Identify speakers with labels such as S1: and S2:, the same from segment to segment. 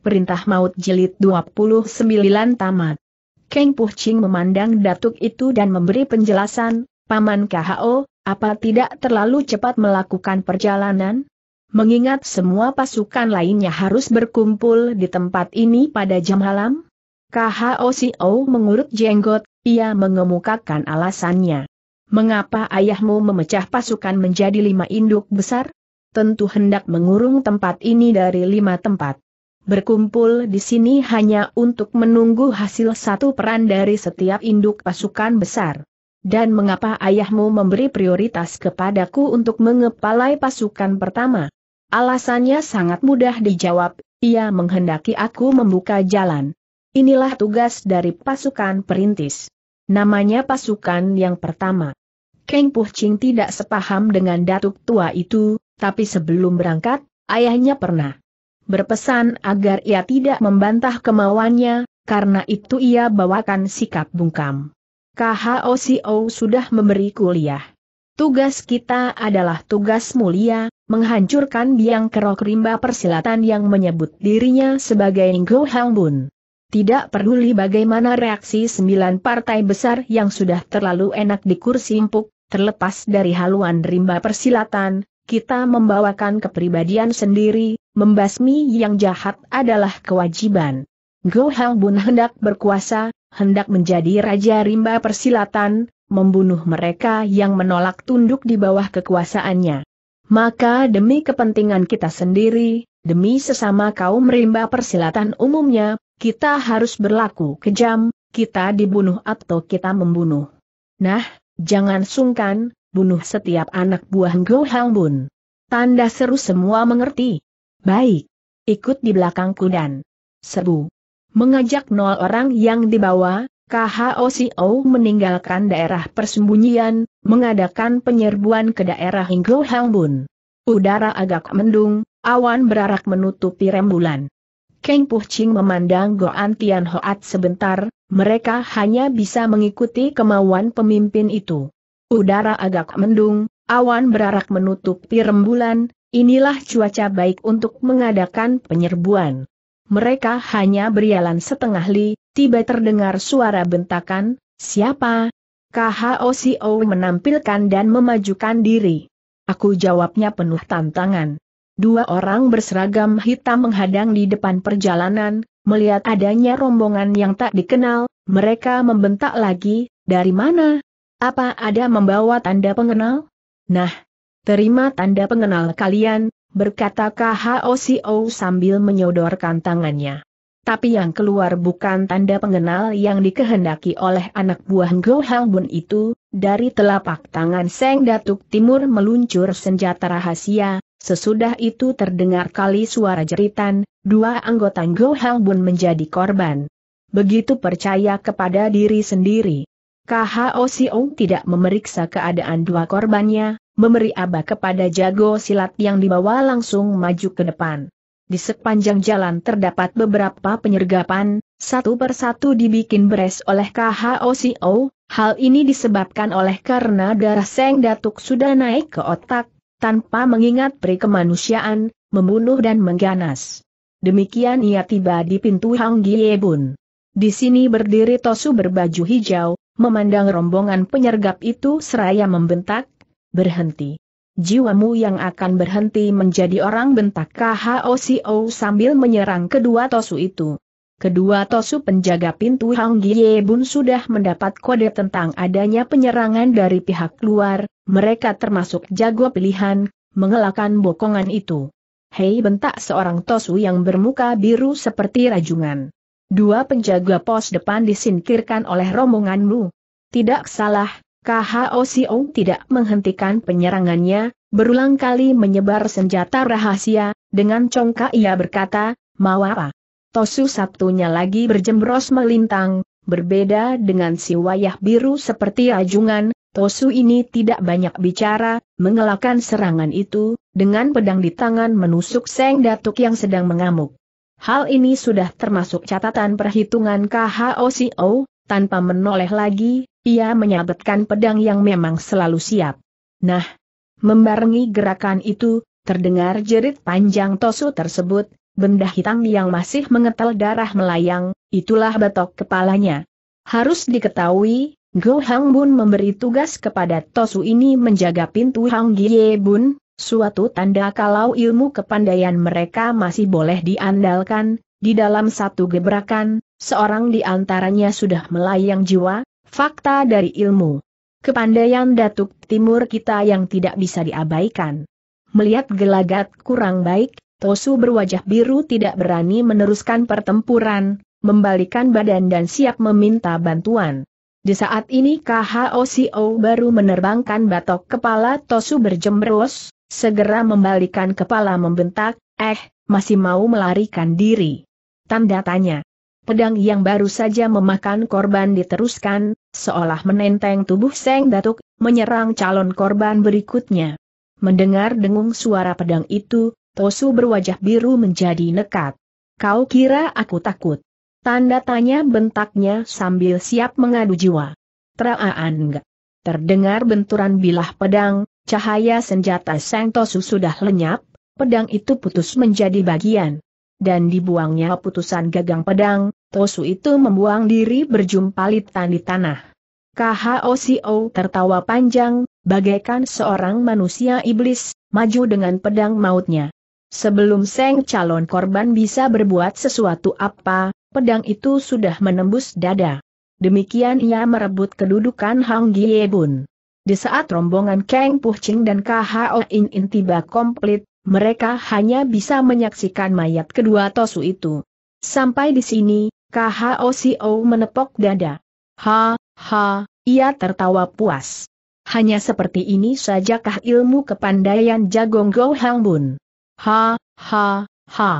S1: Perintah Maut Jilid 29 Tamat. Keng Puh Ching memandang datuk itu dan memberi penjelasan, Paman KHO, apa tidak terlalu cepat melakukan perjalanan? Mengingat semua pasukan lainnya harus berkumpul di tempat ini pada jam malam? KHO CEO mengurut jenggot, ia mengemukakan alasannya. Mengapa ayahmu memecah pasukan menjadi lima induk besar? Tentu hendak mengurung tempat ini dari lima tempat berkumpul di sini hanya untuk menunggu hasil satu peran dari setiap induk pasukan besar. Dan mengapa ayahmu memberi prioritas kepadaku untuk mengepalai pasukan pertama? Alasannya sangat mudah dijawab, ia menghendaki aku membuka jalan. Inilah tugas dari pasukan perintis. Namanya pasukan yang pertama. Keng Puching tidak sepaham dengan datuk tua itu, tapi sebelum berangkat, ayahnya pernah berpesan agar ia tidak membantah kemauannya, karena itu ia bawakan sikap bungkam. KHOCO sudah memberi kuliah. Tugas kita adalah tugas mulia, menghancurkan biang kerok rimba persilatan yang menyebut dirinya sebagai Ngo Hang Bun. Tidak peduli bagaimana reaksi sembilan partai besar yang sudah terlalu enak di kursi empuk, terlepas dari haluan rimba persilatan, kita membawakan kepribadian sendiri, membasmi yang jahat adalah kewajiban. Go Hang Bun hendak berkuasa, hendak menjadi Raja Rimba Persilatan, membunuh mereka yang menolak tunduk di bawah kekuasaannya. Maka demi kepentingan kita sendiri, demi sesama kaum Rimba Persilatan umumnya, kita harus berlaku kejam, kita dibunuh atau kita membunuh. Nah, jangan sungkan, bunuh setiap anak buah Go Hang Bun. Tanda seru semua mengerti. Baik. Ikut di belakangku dan sebu. Mengajak nol orang yang dibawa, KHOCO meninggalkan daerah persembunyian, mengadakan penyerbuan ke daerah Hang Bun. Udara agak mendung, awan berarak menutupi rembulan. Keng Puching memandang Goan Tian Hoat sebentar, mereka hanya bisa mengikuti kemauan pemimpin itu. Udara agak mendung, awan berarak menutupi rembulan, inilah cuaca baik untuk mengadakan penyerbuan. Mereka hanya berjalan setengah li, tiba terdengar suara bentakan, siapa? KHOCO menampilkan dan memajukan diri. Aku jawabnya penuh tantangan. Dua orang berseragam hitam menghadang di depan perjalanan, melihat adanya rombongan yang tak dikenal, mereka membentak lagi, dari mana? Apa ada membawa tanda pengenal? Nah, terima tanda pengenal kalian, berkata KHOCO sambil menyodorkan tangannya. Tapi yang keluar bukan tanda pengenal yang dikehendaki oleh anak buah Ngo Bun itu, dari telapak tangan Seng Datuk Timur meluncur senjata rahasia, sesudah itu terdengar kali suara jeritan, dua anggota Ngo Bun menjadi korban. Begitu percaya kepada diri sendiri, KHO tidak memeriksa keadaan dua korbannya, memberi aba kepada jago silat yang dibawa langsung maju ke depan. Di sepanjang jalan terdapat beberapa penyergapan, satu persatu dibikin beres oleh KHO hal ini disebabkan oleh karena darah Seng Datuk sudah naik ke otak, tanpa mengingat pri kemanusiaan, membunuh dan mengganas. Demikian ia tiba di pintu Hang Giebun. Di sini berdiri Tosu berbaju hijau, Memandang rombongan penyergap itu seraya membentak, berhenti. Jiwamu yang akan berhenti menjadi orang bentak KHOCO sambil menyerang kedua tosu itu. Kedua tosu penjaga pintu Hang Gie Bun sudah mendapat kode tentang adanya penyerangan dari pihak luar, mereka termasuk jago pilihan, mengelakkan bokongan itu. Hei bentak seorang tosu yang bermuka biru seperti rajungan. Dua penjaga pos depan disingkirkan oleh rombonganmu. Tidak salah, KHO tidak menghentikan penyerangannya, berulang kali menyebar senjata rahasia, dengan congkak ia berkata, mau apa? Tosu satunya lagi berjembros melintang, berbeda dengan si wayah biru seperti ajungan, Tosu ini tidak banyak bicara, mengelakkan serangan itu, dengan pedang di tangan menusuk Seng Datuk yang sedang mengamuk. Hal ini sudah termasuk catatan perhitungan KHOCO, tanpa menoleh lagi, ia menyabetkan pedang yang memang selalu siap. Nah, membarengi gerakan itu, terdengar jerit panjang Tosu tersebut, benda hitam yang masih mengetal darah melayang, itulah betok kepalanya. Harus diketahui, Go Hang Bun memberi tugas kepada Tosu ini menjaga pintu Hang Gie Bun, suatu tanda kalau ilmu kepandaian mereka masih boleh diandalkan, di dalam satu gebrakan, seorang di antaranya sudah melayang jiwa, Fakta dari ilmu. Kepandaian Datuk Timur kita yang tidak bisa diabaikan. Melihat gelagat kurang baik, Tosu berwajah biru tidak berani meneruskan pertempuran, membalikan badan dan siap meminta bantuan. Di saat ini KHOCO baru menerbangkan batok kepala Tosu berjembros, segera membalikan kepala membentak, eh, masih mau melarikan diri. Tanda tanya. Pedang yang baru saja memakan korban diteruskan, seolah menenteng tubuh Seng Datuk, menyerang calon korban berikutnya. Mendengar dengung suara pedang itu, Tosu berwajah biru menjadi nekat. Kau kira aku takut? Tanda tanya bentaknya sambil siap mengadu jiwa. Teraan enggak? Terdengar benturan bilah pedang, cahaya senjata Seng Tosu sudah lenyap, pedang itu putus menjadi bagian. Dan dibuangnya putusan gagang pedang, Tosu itu membuang diri berjumpalitan di tanah. KHOCO tertawa panjang, bagaikan seorang manusia iblis, maju dengan pedang mautnya. Sebelum Seng calon korban bisa berbuat sesuatu apa, pedang itu sudah menembus dada. Demikian ia merebut kedudukan Hang Bun. Di saat rombongan Kang Puching dan KHO In In tiba komplit, mereka hanya bisa menyaksikan mayat kedua Tosu itu. Sampai di sini, KHO CO menepok dada. Ha, ha, ia tertawa puas. Hanya seperti ini sajakah ilmu kepandaian jagong Go Hang Bun. Ha, ha, ha.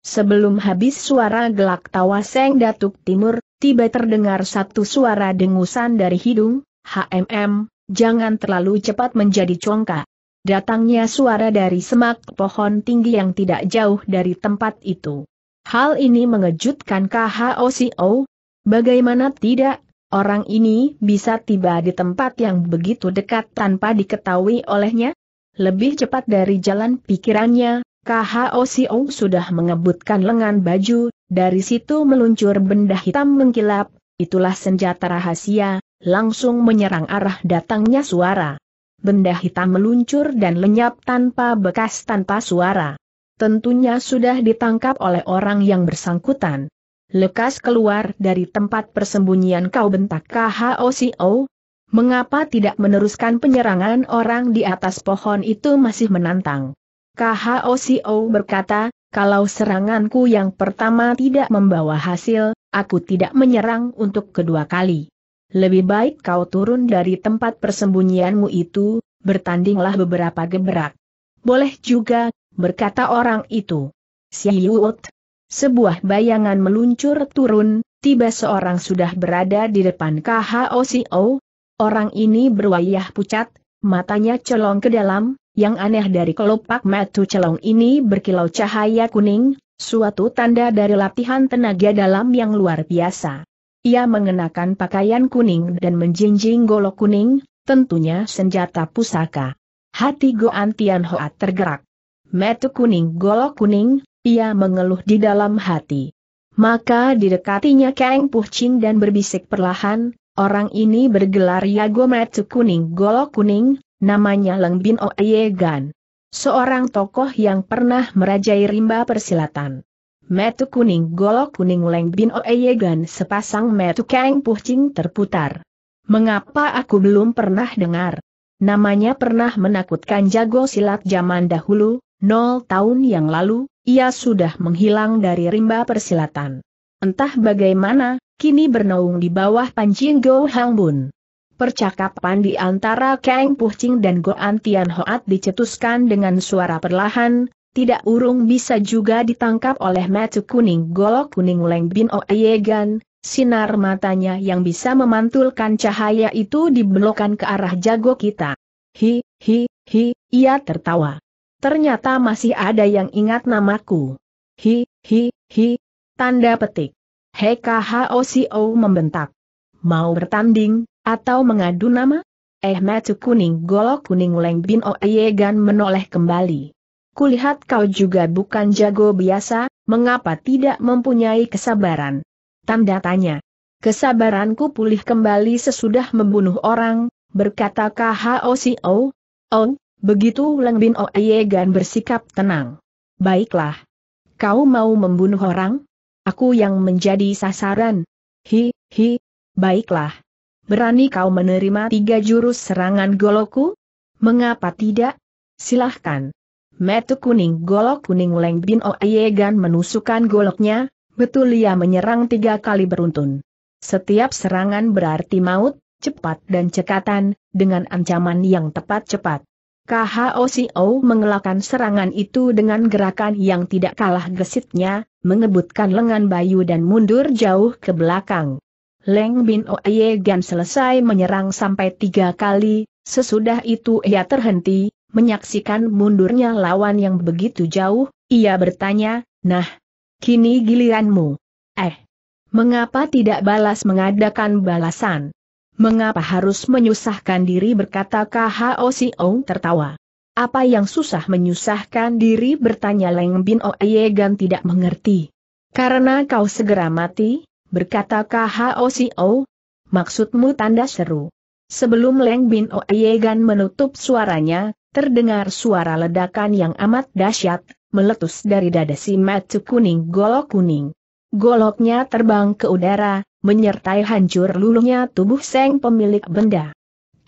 S1: Sebelum habis suara gelak tawa Seng Datuk Timur, tiba terdengar satu suara dengusan dari hidung, HMM, jangan terlalu cepat menjadi congkak. Datangnya suara dari semak pohon tinggi yang tidak jauh dari tempat itu. Hal ini mengejutkan KHOCO. Bagaimana tidak, orang ini bisa tiba di tempat yang begitu dekat tanpa diketahui olehnya? Lebih cepat dari jalan pikirannya, KHO Siong sudah mengebutkan lengan baju, dari situ meluncur benda hitam mengkilap, itulah senjata rahasia, langsung menyerang arah datangnya suara. Benda hitam meluncur dan lenyap tanpa bekas tanpa suara. Tentunya sudah ditangkap oleh orang yang bersangkutan. Lekas keluar dari tempat persembunyian kau bentak KHOCO. Mengapa tidak meneruskan penyerangan orang di atas pohon itu masih menantang? KHOCO berkata, kalau seranganku yang pertama tidak membawa hasil, aku tidak menyerang untuk kedua kali. Lebih baik kau turun dari tempat persembunyianmu itu, bertandinglah beberapa gebrak. Boleh juga, berkata orang itu. Siuut, sebuah bayangan meluncur turun, tiba seorang sudah berada di depan KHOCO. Orang ini berwayah pucat, matanya celong ke dalam, yang aneh dari kelopak mata celong ini berkilau cahaya kuning, suatu tanda dari latihan tenaga dalam yang luar biasa. Ia mengenakan pakaian kuning dan menjinjing golok kuning, tentunya senjata pusaka. Hati Goan Tian tergerak. Metu kuning golok kuning, ia mengeluh di dalam hati. Maka didekatinya Kang Puhcin dan berbisik perlahan, orang ini bergelar Yago Metu Kuning Golok Kuning, namanya Leng Bin Gan. Seorang tokoh yang pernah merajai rimba persilatan. Metu kuning golok kuning Leng Bin Gan sepasang metu keng pucing terputar. Mengapa aku belum pernah dengar? Namanya pernah menakutkan jago silat zaman dahulu, Nol tahun yang lalu, ia sudah menghilang dari rimba persilatan. Entah bagaimana, kini bernaung di bawah pancing Go Hang Bun. Percakapan di antara Kang Puching dan Go Tian Hoat dicetuskan dengan suara perlahan, tidak urung bisa juga ditangkap oleh mata kuning golok kuning Leng Bin O Oeyegan, sinar matanya yang bisa memantulkan cahaya itu dibelokkan ke arah jago kita. Hi, hi, hi, ia tertawa. Ternyata masih ada yang ingat namaku. Hi, hi, hi. Tanda petik. HKHOCO membentak. Mau bertanding, atau mengadu nama? Eh matu kuning golok kuning leng bin oeyegan menoleh kembali. Kulihat kau juga bukan jago biasa, mengapa tidak mempunyai kesabaran? Tanda tanya. Kesabaranku pulih kembali sesudah membunuh orang, berkata KHOCO. Oh, Begitu Leng Bin Oeyegan bersikap tenang. Baiklah. Kau mau membunuh orang? Aku yang menjadi sasaran. Hi, hi. Baiklah. Berani kau menerima tiga jurus serangan goloku? Mengapa tidak? Silahkan. Metu kuning golok kuning Leng Bin Oeyegan menusukkan goloknya, betul ia menyerang tiga kali beruntun. Setiap serangan berarti maut, cepat dan cekatan, dengan ancaman yang tepat cepat. KHOCO mengelakkan serangan itu dengan gerakan yang tidak kalah gesitnya, mengebutkan lengan Bayu dan mundur jauh ke belakang. Leng Bin Oye Gan selesai menyerang sampai tiga kali, sesudah itu ia terhenti, menyaksikan mundurnya lawan yang begitu jauh, ia bertanya, nah, kini giliranmu. Eh, mengapa tidak balas mengadakan balasan? Mengapa harus menyusahkan diri berkata KHO O tertawa. Apa yang susah menyusahkan diri bertanya Leng Bin Oyegan tidak mengerti. Karena kau segera mati, berkata KHO O. Maksudmu tanda seru. Sebelum Leng Bin Oyegan menutup suaranya, terdengar suara ledakan yang amat dahsyat, meletus dari dada si Matu kuning golok kuning. Goloknya terbang ke udara, menyertai hancur luluhnya tubuh Seng pemilik benda.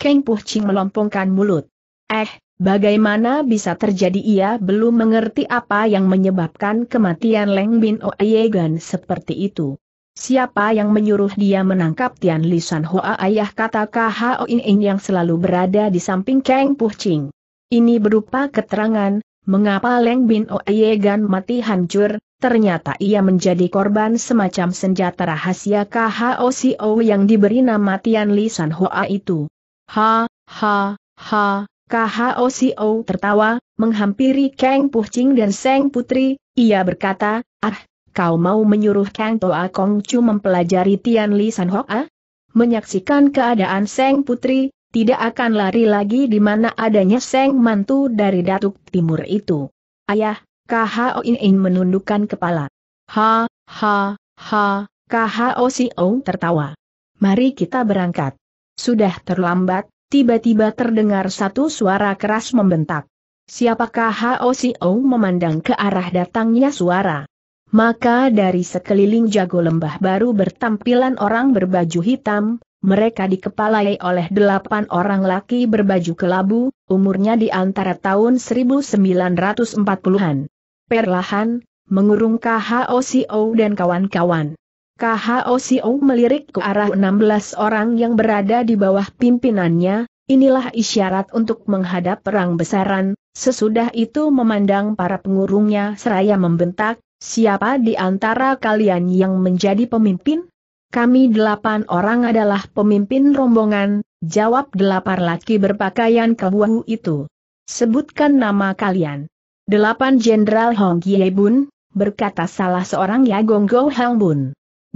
S1: Keng Puh Ching melompongkan mulut. Eh, bagaimana bisa terjadi ia belum mengerti apa yang menyebabkan kematian Leng Bin Oyegan seperti itu. Siapa yang menyuruh dia menangkap Tian Li Lisan Hoa ayah kata KHO In In yang selalu berada di samping Keng Puh Ching. Ini berupa keterangan, mengapa Leng Bin Oeyegan mati hancur, Ternyata ia menjadi korban semacam senjata rahasia KHOCO yang diberi nama Tian Li San Hoa itu. Ha, ha, ha, KHOCO tertawa, menghampiri Kang Puching dan Seng Putri, ia berkata, Ah, kau mau menyuruh Kang Toa Kong Chu mempelajari Tian Li San Hoa? Menyaksikan keadaan Seng Putri, tidak akan lari lagi di mana adanya seng mantu dari Datuk Timur itu. Ayah, KHO Inin menundukkan kepala. Ha, ha, ha, KHO Ong tertawa. Mari kita berangkat. Sudah terlambat, tiba-tiba terdengar satu suara keras membentak. Siapakah KHO Ong memandang ke arah datangnya suara? Maka dari sekeliling jago lembah baru bertampilan orang berbaju hitam, mereka dikepalai oleh delapan orang laki berbaju kelabu, umurnya di antara tahun 1940-an. Perlahan, mengurung KHOCO dan kawan-kawan. KHOCO melirik ke arah 16 orang yang berada di bawah pimpinannya, inilah isyarat untuk menghadap perang besaran, sesudah itu memandang para pengurungnya seraya membentak, siapa di antara kalian yang menjadi pemimpin? Kami delapan orang adalah pemimpin rombongan, jawab delapan laki berpakaian kebuahu itu. Sebutkan nama kalian. Delapan Jenderal Hong Bun, berkata salah seorang ya Go Hong Bun.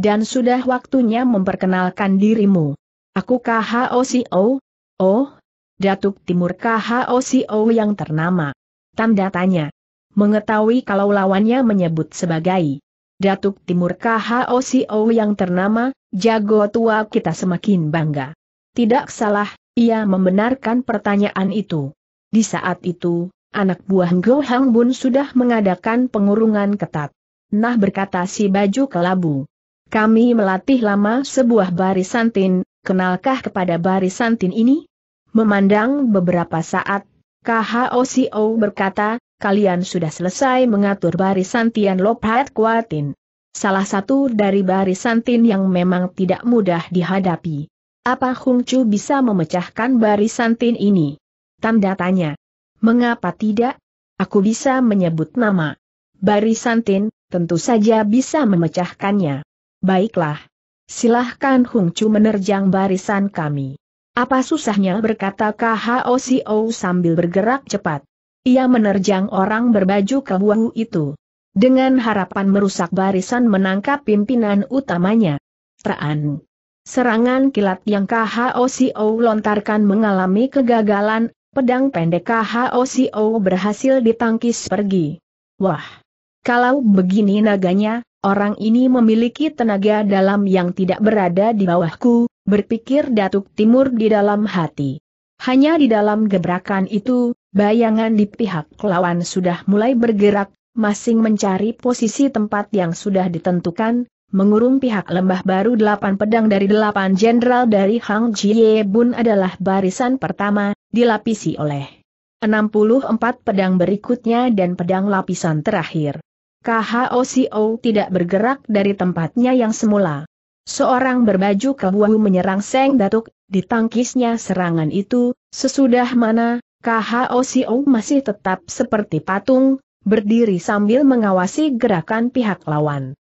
S1: Dan sudah waktunya memperkenalkan dirimu. Aku KHOCO, oh, Datuk Timur KHOCO yang ternama. Tanda tanya. Mengetahui kalau lawannya menyebut sebagai Datuk Timur KHOCO yang ternama, jago tua kita semakin bangga. Tidak salah, ia membenarkan pertanyaan itu. Di saat itu, anak buah Ngo Hang Bun sudah mengadakan pengurungan ketat. Nah berkata si baju kelabu. Kami melatih lama sebuah barisan tin, kenalkah kepada barisan tin ini? Memandang beberapa saat, KHOCO berkata, kalian sudah selesai mengatur barisan Tian Lopat Kuatin. Salah satu dari barisan Tin yang memang tidak mudah dihadapi. Apa Hung Chu bisa memecahkan barisan Tin ini? Tanda tanya. Mengapa tidak? Aku bisa menyebut nama. Barisan Tin, tentu saja bisa memecahkannya. Baiklah. Silahkan Hung Chu menerjang barisan kami. Apa susahnya berkata KHOCO sambil bergerak cepat. Ia menerjang orang berbaju kebuahu itu. Dengan harapan merusak barisan menangkap pimpinan utamanya. Traan. Serangan kilat yang KHOCO lontarkan mengalami kegagalan, pedang pendek KHOCO berhasil ditangkis pergi. Wah! Kalau begini naganya, orang ini memiliki tenaga dalam yang tidak berada di bawahku, berpikir Datuk Timur di dalam hati. Hanya di dalam gebrakan itu, Bayangan di pihak lawan sudah mulai bergerak, masing mencari posisi tempat yang sudah ditentukan, mengurung pihak lembah baru delapan pedang dari delapan jenderal dari Hang Jie Bun adalah barisan pertama, dilapisi oleh 64 pedang berikutnya dan pedang lapisan terakhir. KHOCO tidak bergerak dari tempatnya yang semula. Seorang berbaju kebuahu menyerang Seng Datuk, ditangkisnya serangan itu, sesudah mana, KHO masih tetap seperti patung, berdiri sambil mengawasi gerakan pihak lawan.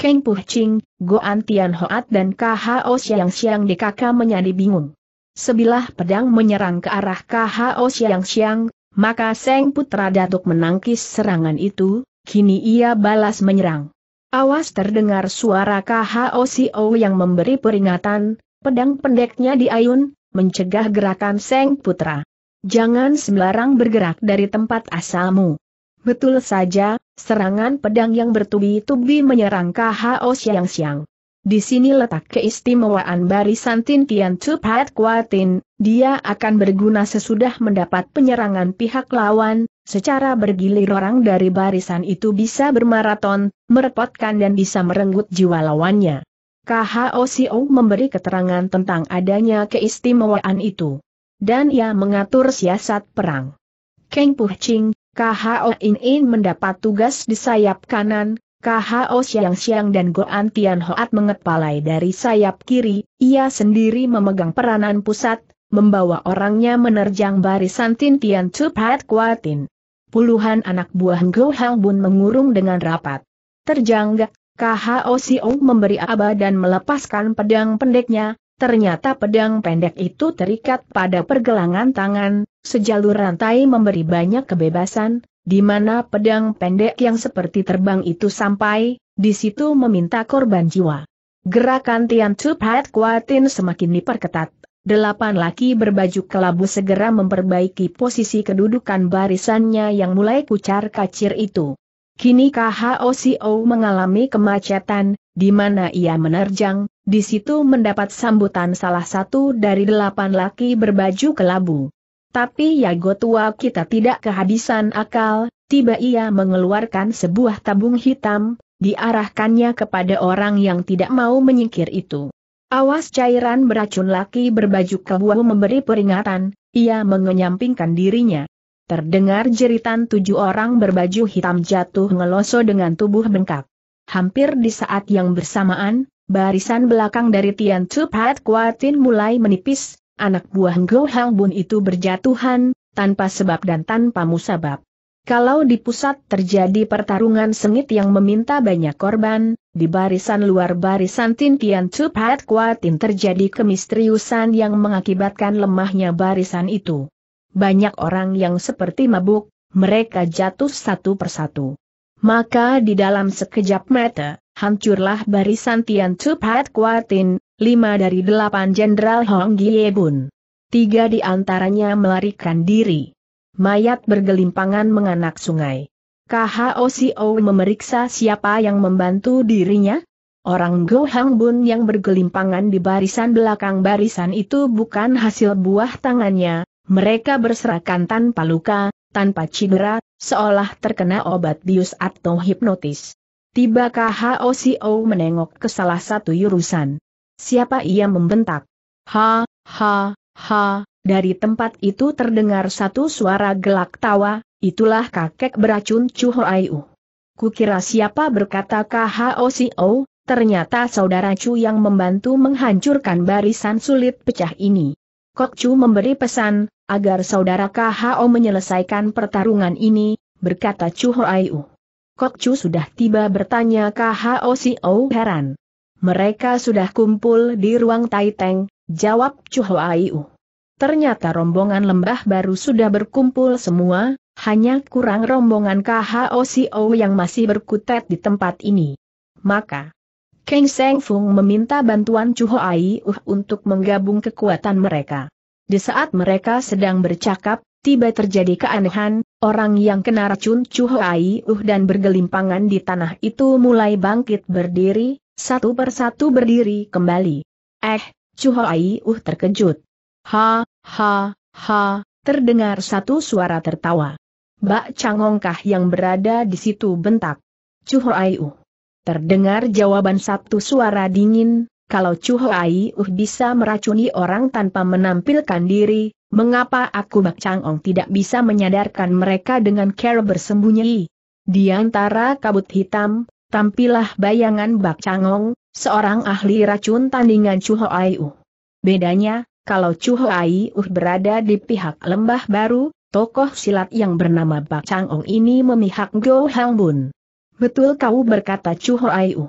S1: Keng Puh Ching, Goan Tian Hoat dan KHO Siang Siang di kakak menjadi bingung. Sebilah pedang menyerang ke arah KHO Siang Siang, maka Seng Putra Datuk menangkis serangan itu, kini ia balas menyerang. Awas terdengar suara KHO CEO yang memberi peringatan, pedang pendeknya diayun, mencegah gerakan Seng Putra. Jangan sembarang bergerak dari tempat asalmu. Betul saja, serangan pedang yang bertubi-tubi menyerang KHO siang-siang. Di sini letak keistimewaan barisan Tin Tian Pat Kuatin, dia akan berguna sesudah mendapat penyerangan pihak lawan, secara bergilir orang dari barisan itu bisa bermaraton, merepotkan dan bisa merenggut jiwa lawannya. KHO Siang memberi keterangan tentang adanya keistimewaan itu dan ia mengatur siasat perang. Keng Puh Ching, KHO In In mendapat tugas di sayap kanan, KHO Siang Siang dan Goan Tian Hoat mengepalai dari sayap kiri, ia sendiri memegang peranan pusat, membawa orangnya menerjang barisan Tin Tian Chu Kuatin. Puluhan anak buah Go Hang Bun mengurung dengan rapat. Terjanggak, KHO Siong memberi aba dan melepaskan pedang pendeknya, Ternyata pedang pendek itu terikat pada pergelangan tangan, sejalur rantai memberi banyak kebebasan, di mana pedang pendek yang seperti terbang itu sampai, di situ meminta korban jiwa. Gerakan Tian Chu Pat Kuatin semakin diperketat. Delapan laki berbaju kelabu segera memperbaiki posisi kedudukan barisannya yang mulai kucar-kacir itu. Kini KHOCO mengalami kemacetan, di mana ia menerjang, di situ mendapat sambutan salah satu dari delapan laki berbaju kelabu. Tapi Yago tua kita tidak kehabisan akal, tiba ia mengeluarkan sebuah tabung hitam, diarahkannya kepada orang yang tidak mau menyingkir itu. Awas cairan beracun laki berbaju kelabu memberi peringatan, ia mengenyampingkan dirinya. Terdengar jeritan tujuh orang berbaju hitam jatuh ngeloso dengan tubuh bengkak. Hampir di saat yang bersamaan, Barisan belakang dari Tian Chu Pat Kuatin mulai menipis, anak buah Ngo Hang Bun itu berjatuhan, tanpa sebab dan tanpa musabab. Kalau di pusat terjadi pertarungan sengit yang meminta banyak korban, di barisan luar barisan Tin Tian Chu Pat Kuatin terjadi kemistriusan yang mengakibatkan lemahnya barisan itu. Banyak orang yang seperti mabuk, mereka jatuh satu persatu. Maka di dalam sekejap mata, hancurlah barisan Tian Pat Kuatin, lima dari delapan Jenderal Hong Giebun. Tiga di antaranya melarikan diri. Mayat bergelimpangan menganak sungai. KHOCO memeriksa siapa yang membantu dirinya? Orang Go Hang Bun yang bergelimpangan di barisan belakang barisan itu bukan hasil buah tangannya, mereka berserakan tanpa luka, tanpa cedera, seolah terkena obat bius atau hipnotis. Tiba KHOCO menengok ke salah satu jurusan? Siapa ia membentak? Ha, ha, ha, dari tempat itu terdengar satu suara gelak tawa, itulah kakek beracun Chu Hoaiu. Kukira siapa berkata KHOCO, ternyata saudara Chu yang membantu menghancurkan barisan sulit pecah ini. Kok Chu memberi pesan, agar saudara KHO menyelesaikan pertarungan ini, berkata Chu Kok Chu sudah tiba bertanya KHO Xiao heran. Mereka sudah kumpul di ruang Taiteng, jawab Chu Aiu. Ternyata rombongan lembah baru sudah berkumpul semua, hanya kurang rombongan KHO Xiao yang masih berkutat di tempat ini. Maka, Kang Seng Fung meminta bantuan Chu Ai Uh untuk menggabung kekuatan mereka. Di saat mereka sedang bercakap, tiba terjadi keanehan, orang yang kena racun Chu Ai Uh dan bergelimpangan di tanah itu mulai bangkit berdiri, satu persatu berdiri kembali. Eh, Chu Ai Uh terkejut. Ha, ha, ha, terdengar satu suara tertawa. Bak Changongkah yang berada di situ bentak. Chu Ai Uh. Terdengar jawaban satu suara dingin, kalau Chu Hai Uh bisa meracuni orang tanpa menampilkan diri, mengapa aku Bak Chang Ong tidak bisa menyadarkan mereka dengan cara bersembunyi? Di antara kabut hitam, tampillah bayangan Bak Chang Ong, seorang ahli racun tandingan Chu Hai Uh. Bedanya, kalau Chu Hai Uh berada di pihak lembah baru, tokoh silat yang bernama Bak Chang Ong ini memihak Go Hang Bun. Betul kau berkata Chu U.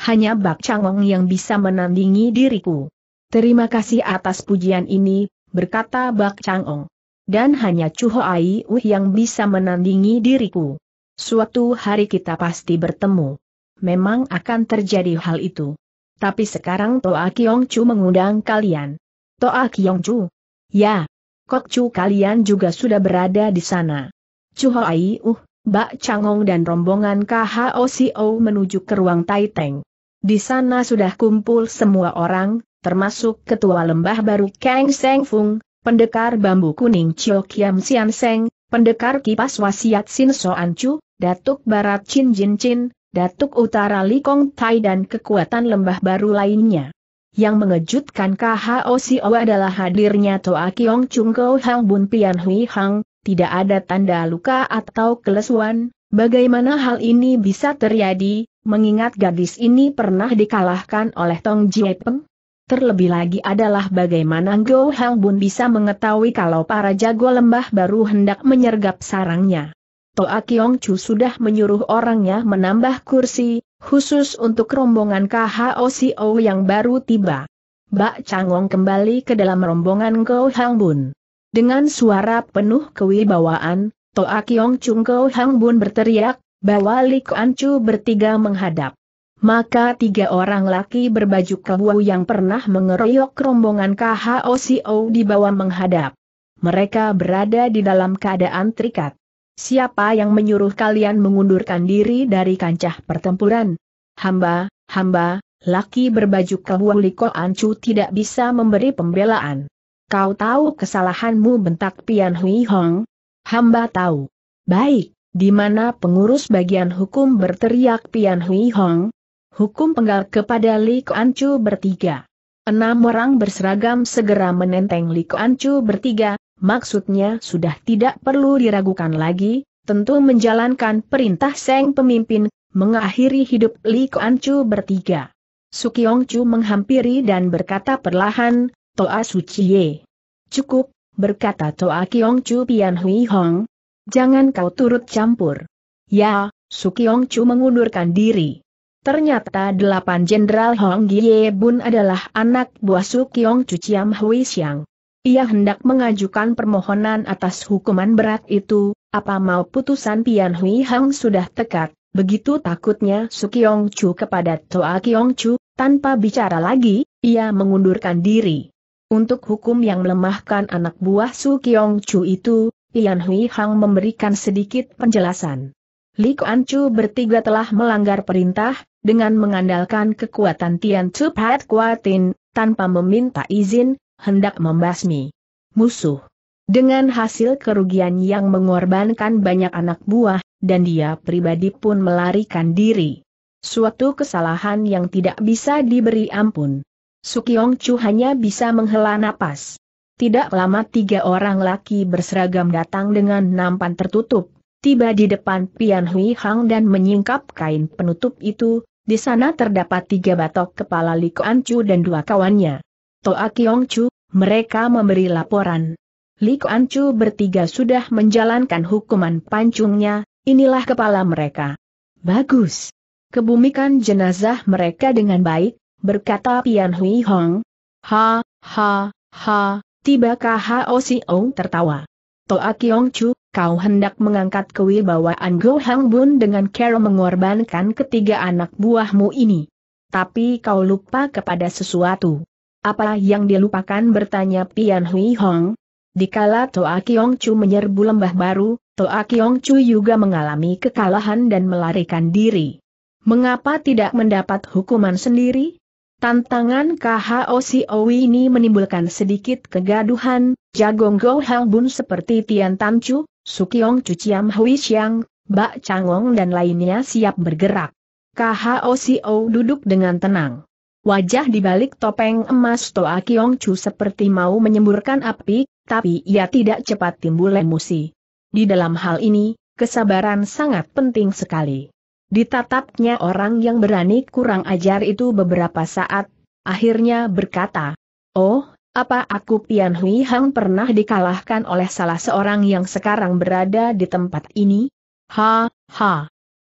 S1: Hanya Bak Changong yang bisa menandingi diriku. Terima kasih atas pujian ini, berkata Bak Changong. Dan hanya Chu U yang bisa menandingi diriku. Suatu hari kita pasti bertemu. Memang akan terjadi hal itu. Tapi sekarang Toa Kiong Chu mengundang kalian. Toa Kiong Chu? Ya. Kok Chu kalian juga sudah berada di sana. Chu Aiu. Bak Changong dan rombongan KHOCO menuju ke ruang Taiteng. Di sana sudah kumpul semua orang, termasuk ketua lembah baru Kang Seng Fung, pendekar bambu kuning Chio Kiam Sian Seng, pendekar kipas wasiat Sin So An Chu, Datuk Barat Chin Jin Chin, Datuk Utara Li Kong Tai dan kekuatan lembah baru lainnya. Yang mengejutkan KHOCO adalah hadirnya Toa Kiong Chung Kou Hang Bun Pian Hui Hang, tidak ada tanda luka atau kelesuan, bagaimana hal ini bisa terjadi, mengingat gadis ini pernah dikalahkan oleh Tong Jiepeng? Terlebih lagi adalah bagaimana Go Hang Bun bisa mengetahui kalau para jago lembah baru hendak menyergap sarangnya. Toa Kiong Chu sudah menyuruh orangnya menambah kursi, khusus untuk rombongan KHOCO yang baru tiba. Bak Changong kembali ke dalam rombongan Go Hang Bun. Dengan suara penuh kewibawaan, Toa Kiong Chung Kau Hang Bun berteriak, bahwa Li Kuan bertiga menghadap. Maka tiga orang laki berbaju kewu yang pernah mengeroyok rombongan KHOCO di bawah menghadap. Mereka berada di dalam keadaan terikat. Siapa yang menyuruh kalian mengundurkan diri dari kancah pertempuran? Hamba, hamba, laki berbaju kewu liko Kuan tidak bisa memberi pembelaan. Kau tahu kesalahanmu bentak Pian Hui Hong? Hamba tahu. Baik, di mana pengurus bagian hukum berteriak Pian Hui Hong? Hukum penggal kepada Li Kuan bertiga. Enam orang berseragam segera menenteng Li Kuan bertiga, maksudnya sudah tidak perlu diragukan lagi, tentu menjalankan perintah Seng pemimpin, mengakhiri hidup Li Kuan Chu bertiga. Sukiong Chu menghampiri dan berkata perlahan, Toa Ye. Cukup, berkata Toa Kiong Chu Pian Hui Hong. Jangan kau turut campur. Ya, Su Yong Chu mengundurkan diri. Ternyata delapan Jenderal Hong Gie Bun adalah anak buah Su Kiong Chu Chiam Hui Xiang. Ia hendak mengajukan permohonan atas hukuman berat itu, apa mau putusan Pian Hui Hong sudah tekat, begitu takutnya Su Yong Chu kepada Toa Kiong Chu, tanpa bicara lagi, ia mengundurkan diri. Untuk hukum yang melemahkan anak buah Su Kiong Chu itu, Ian Hui Hang memberikan sedikit penjelasan. Li Kuan Chu bertiga telah melanggar perintah, dengan mengandalkan kekuatan Tian Chu Pat Kuatin, tanpa meminta izin, hendak membasmi musuh. Dengan hasil kerugian yang mengorbankan banyak anak buah, dan dia pribadi pun melarikan diri. Suatu kesalahan yang tidak bisa diberi ampun. Sukiong Chu hanya bisa menghela napas. Tidak lama tiga orang laki berseragam datang dengan nampan tertutup, tiba di depan Pian Hui Hang dan menyingkap kain penutup itu, di sana terdapat tiga batok kepala Li Kuan Chu dan dua kawannya. Toa Kiong Chu, mereka memberi laporan. Li Kuan Chu bertiga sudah menjalankan hukuman pancungnya, inilah kepala mereka. Bagus. Kebumikan jenazah mereka dengan baik, berkata Pian Hui Hong. Ha, ha, ha, tibakah O Si Ong tertawa. Toa Kiong Chu, kau hendak mengangkat kewibawaan Go Hang Bun dengan cara mengorbankan ketiga anak buahmu ini. Tapi kau lupa kepada sesuatu. Apa yang dilupakan bertanya Pian Hui Hong? Dikala Toa Kiong Chu menyerbu lembah baru, Toa Kiong Chu juga mengalami kekalahan dan melarikan diri. Mengapa tidak mendapat hukuman sendiri? Tantangan KHO Owi ini menimbulkan sedikit kegaduhan, Jagong Go Bun seperti Tian Tanchu, Sukiong Chiam Hui Xiang, Bak Changong dan lainnya siap bergerak. KHO duduk dengan tenang. Wajah di balik topeng emas Toa Kiong Chu seperti mau menyemburkan api, tapi ia tidak cepat timbul emosi. Di dalam hal ini, kesabaran sangat penting sekali. Ditatapnya orang yang berani kurang ajar itu beberapa saat, akhirnya berkata, Oh, apa aku Pian Hui Hang pernah dikalahkan oleh salah seorang yang sekarang berada di tempat ini? Ha, ha.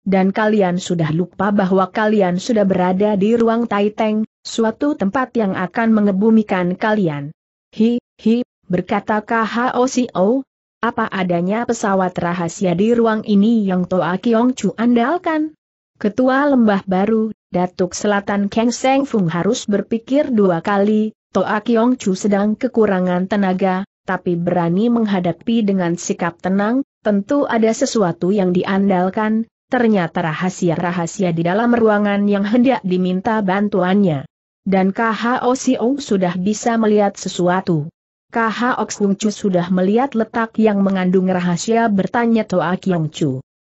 S1: Dan kalian sudah lupa bahwa kalian sudah berada di ruang Taiteng, suatu tempat yang akan mengebumikan kalian. Hi, hi, berkata KHO apa adanya pesawat rahasia di ruang ini yang Toa Kiong Chu andalkan? Ketua Lembah Baru, Datuk Selatan Kang Seng Fung harus berpikir dua kali, Toa Kiong Chu sedang kekurangan tenaga, tapi berani menghadapi dengan sikap tenang, tentu ada sesuatu yang diandalkan, ternyata rahasia-rahasia di dalam ruangan yang hendak diminta bantuannya. Dan KHO Siung sudah bisa melihat sesuatu. Apakah Oksung Chu sudah melihat letak yang mengandung rahasia bertanya Toa Kyong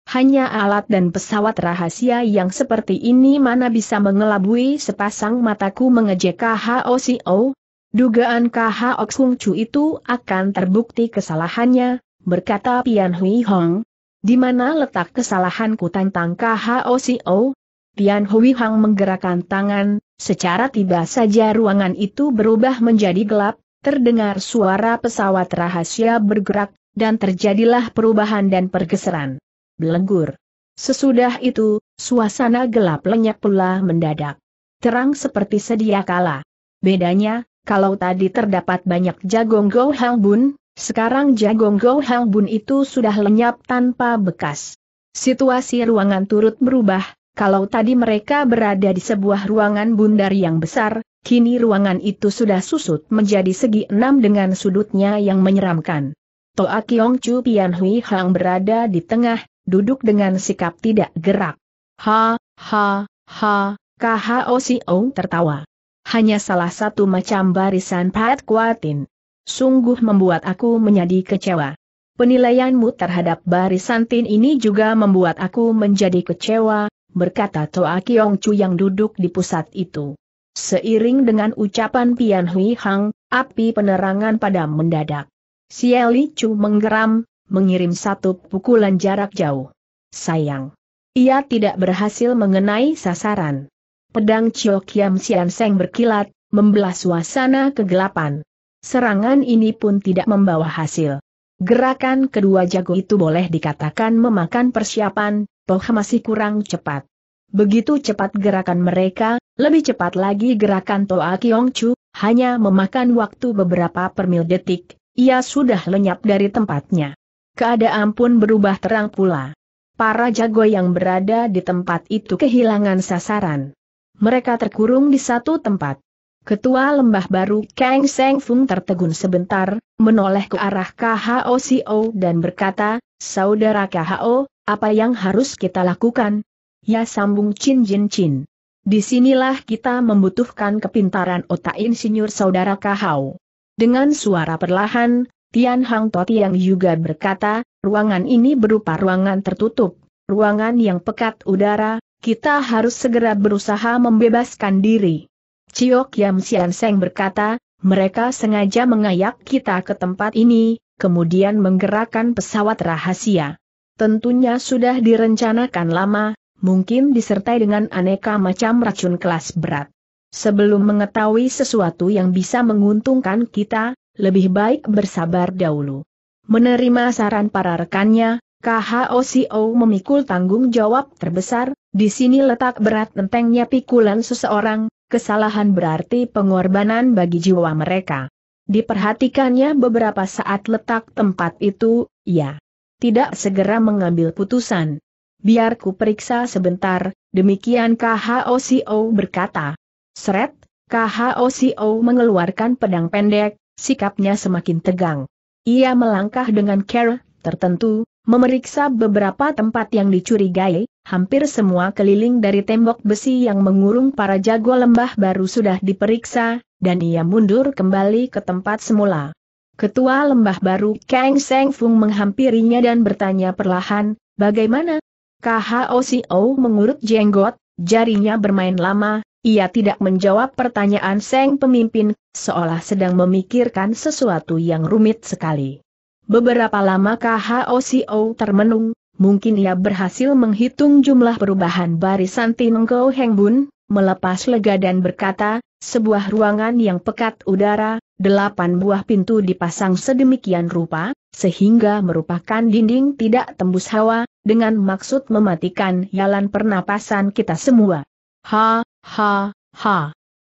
S1: Hanya alat dan pesawat rahasia yang seperti ini mana bisa mengelabui sepasang mataku mengejek KHOCO? Dugaan KH Oksung Chu itu akan terbukti kesalahannya, berkata Pian Hui Hong. Di mana letak kesalahanku tentang KHOCO? Pian Hui Hong menggerakkan tangan, secara tiba saja ruangan itu berubah menjadi gelap, terdengar suara pesawat rahasia bergerak, dan terjadilah perubahan dan pergeseran. Belenggur. Sesudah itu, suasana gelap lenyap pula mendadak. Terang seperti sedia kala. Bedanya, kalau tadi terdapat banyak jagong Go Hang Bun, sekarang jagong Go Hang Bun itu sudah lenyap tanpa bekas. Situasi ruangan turut berubah, kalau tadi mereka berada di sebuah ruangan bundar yang besar, kini ruangan itu sudah susut menjadi segi enam dengan sudutnya yang menyeramkan. Toa Kiong Chu Pian Hui Hang berada di tengah, duduk dengan sikap tidak gerak. Ha, ha, ha, KHO o tertawa. Hanya salah satu macam barisan Pat Kuatin. Sungguh membuat aku menjadi kecewa. Penilaianmu terhadap barisan tin ini juga membuat aku menjadi kecewa, berkata Toa Kiong Chu yang duduk di pusat itu. Seiring dengan ucapan Pian Hui Hang, api penerangan padam mendadak. Sieli Chu menggeram, mengirim satu pukulan jarak jauh. Sayang. Ia tidak berhasil mengenai sasaran. Pedang Chio Kiam Sian Seng berkilat, membelah suasana kegelapan. Serangan ini pun tidak membawa hasil. Gerakan kedua jago itu boleh dikatakan memakan persiapan, toh masih kurang cepat. Begitu cepat gerakan mereka, lebih cepat lagi gerakan Toa Chu, hanya memakan waktu beberapa permil detik, ia sudah lenyap dari tempatnya. Keadaan pun berubah terang pula. Para jago yang berada di tempat itu kehilangan sasaran. Mereka terkurung di satu tempat. Ketua lembah baru Kang Seng Fung tertegun sebentar, menoleh ke arah KHOCO dan berkata, Saudara KHO, apa yang harus kita lakukan? Ya sambung Chin Jin Chin. Disinilah kita membutuhkan kepintaran otak insinyur saudara KHO. Dengan suara perlahan, Tian Hang Toti yang juga berkata, ruangan ini berupa ruangan tertutup, ruangan yang pekat udara, kita harus segera berusaha membebaskan diri. Ciok Yam Sian Seng berkata, mereka sengaja mengayak kita ke tempat ini, kemudian menggerakkan pesawat rahasia. Tentunya sudah direncanakan lama, mungkin disertai dengan aneka macam racun kelas berat. Sebelum mengetahui sesuatu yang bisa menguntungkan kita, lebih baik bersabar dahulu. Menerima saran para rekannya, KHOCO memikul tanggung jawab terbesar, di sini letak berat tentangnya pikulan seseorang, kesalahan berarti pengorbanan bagi jiwa mereka. Diperhatikannya beberapa saat letak tempat itu, ya. Tidak segera mengambil putusan. Biar ku periksa sebentar, demikian KHOCO berkata. Seret, KHOCO mengeluarkan pedang pendek, sikapnya semakin tegang. Ia melangkah dengan care tertentu, memeriksa beberapa tempat yang dicurigai, hampir semua keliling dari tembok besi yang mengurung para jago lembah baru sudah diperiksa, dan ia mundur kembali ke tempat semula. Ketua lembah baru Kang Seng Fung menghampirinya dan bertanya perlahan, bagaimana? KHOCO mengurut jenggot, jarinya bermain lama, ia tidak menjawab pertanyaan Seng pemimpin, seolah sedang memikirkan sesuatu yang rumit sekali. Beberapa lama KHOCO termenung, mungkin ia berhasil menghitung jumlah perubahan barisan Tin Heng Bun, melepas lega dan berkata, sebuah ruangan yang pekat udara, delapan buah pintu dipasang sedemikian rupa, sehingga merupakan dinding tidak tembus hawa, dengan maksud mematikan jalan pernapasan kita semua. Ha, ha, ha.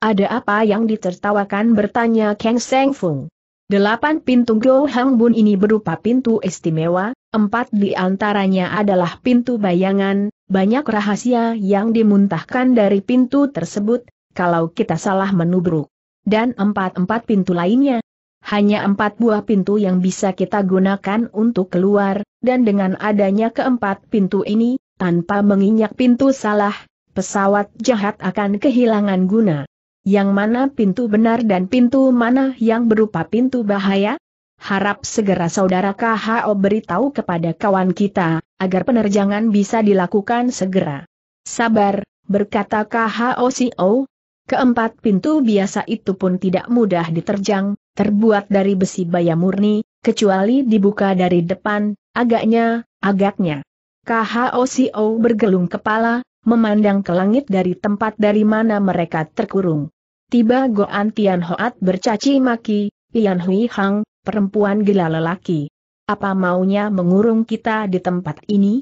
S1: Ada apa yang ditertawakan bertanya Kang Seng Fung. Delapan pintu Go Hang Bun ini berupa pintu istimewa, empat di antaranya adalah pintu bayangan, banyak rahasia yang dimuntahkan dari pintu tersebut, kalau kita salah menubruk. Dan empat-empat pintu lainnya, hanya empat buah pintu yang bisa kita gunakan untuk keluar, dan dengan adanya keempat pintu ini, tanpa menginjak pintu salah, pesawat jahat akan kehilangan guna yang mana pintu benar dan pintu mana yang berupa pintu bahaya? Harap segera saudara KHO beritahu kepada kawan kita, agar penerjangan bisa dilakukan segera. Sabar, berkata KHO Oco. E Keempat pintu biasa itu pun tidak mudah diterjang, terbuat dari besi baya murni, kecuali dibuka dari depan, agaknya, agaknya. KHO e bergelung kepala, memandang ke langit dari tempat dari mana mereka terkurung. Tiba Goan Tian Hoat bercaci maki, Pian Hui Hang, perempuan gila lelaki. Apa maunya mengurung kita di tempat ini?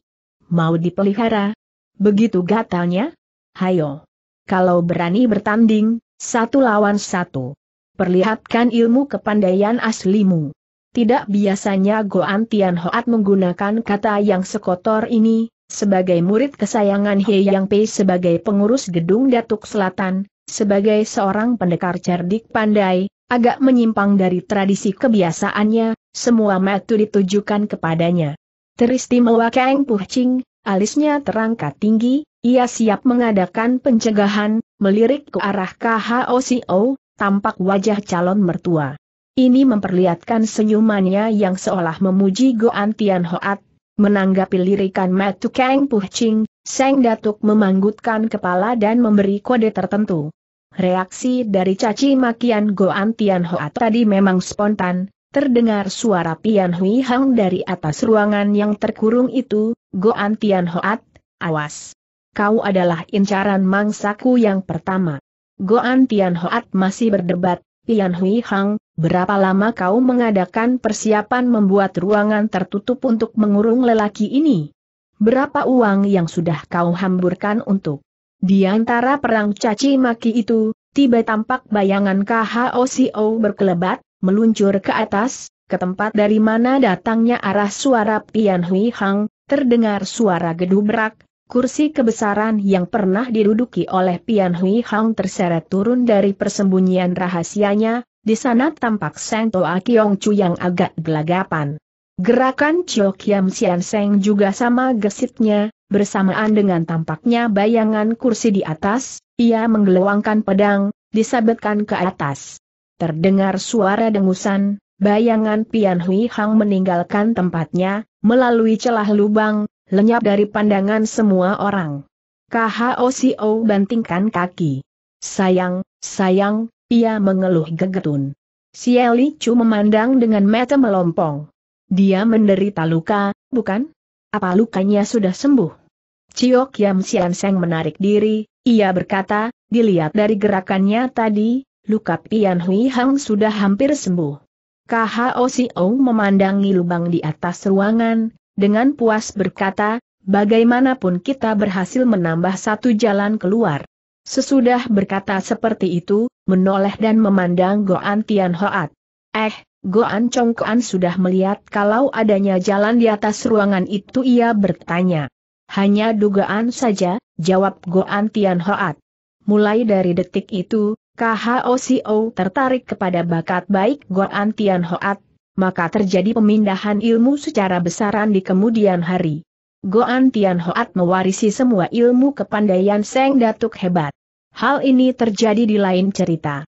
S1: Mau dipelihara? Begitu gatalnya? Hayo. Kalau berani bertanding, satu lawan satu. Perlihatkan ilmu kepandaian aslimu. Tidak biasanya Goan Tian Hoat menggunakan kata yang sekotor ini, sebagai murid kesayangan He Yang Pei sebagai pengurus gedung Datuk Selatan, sebagai seorang pendekar cerdik pandai, agak menyimpang dari tradisi kebiasaannya, semua metu ditujukan kepadanya. Teristimewa Kang Puching, alisnya terangkat tinggi, ia siap mengadakan pencegahan, melirik ke arah KHOCO, tampak wajah calon mertua. Ini memperlihatkan senyumannya yang seolah memuji Goan Tian Hoat, menanggapi lirikan Matu Kang Puching, Seng Datuk memanggutkan kepala dan memberi kode tertentu. Reaksi dari caci makian Goan Tian tadi memang spontan, terdengar suara Pian Hui Hang dari atas ruangan yang terkurung itu, Goan Tian awas. Kau adalah incaran mangsaku yang pertama. Goan Tian masih berdebat, Pian Hui Hang, berapa lama kau mengadakan persiapan membuat ruangan tertutup untuk mengurung lelaki ini? Berapa uang yang sudah kau hamburkan untuk di antara perang caci maki itu, tiba tampak bayangan KHOCO berkelebat, meluncur ke atas, ke tempat dari mana datangnya arah suara Pian Hui Hang, terdengar suara gedubrak, kursi kebesaran yang pernah diduduki oleh Pian Hui Hang terseret turun dari persembunyian rahasianya, di sana tampak Seng Toa Kiong Chu yang agak gelagapan. Gerakan Chio Kiam Sian Seng juga sama gesitnya, bersamaan dengan tampaknya bayangan kursi di atas, ia menggelewangkan pedang, disabetkan ke atas. Terdengar suara dengusan, bayangan Pian Hui Hang meninggalkan tempatnya, melalui celah lubang, lenyap dari pandangan semua orang. KHOCO bantingkan kaki. Sayang, sayang, ia mengeluh gegetun. Xie Li Chu memandang dengan mata melompong. Dia menderita luka, bukan? Apa lukanya sudah sembuh? Cio Kiam Sian Seng menarik diri, ia berkata, dilihat dari gerakannya tadi, luka Pian Hui Hang sudah hampir sembuh. KHOCO memandangi lubang di atas ruangan, dengan puas berkata, bagaimanapun kita berhasil menambah satu jalan keluar. Sesudah berkata seperti itu, menoleh dan memandang Goan Tian Hoat. Eh, Goan Chongkoan sudah melihat kalau adanya jalan di atas ruangan itu ia bertanya. Hanya dugaan saja, jawab Goan Tian Hoat. Mulai dari detik itu, KHOCO tertarik kepada bakat baik Goan Tian Hoat, maka terjadi pemindahan ilmu secara besaran di kemudian hari. Goan Tian Hoat mewarisi semua ilmu kepandaian Seng Datuk hebat. Hal ini terjadi di lain cerita.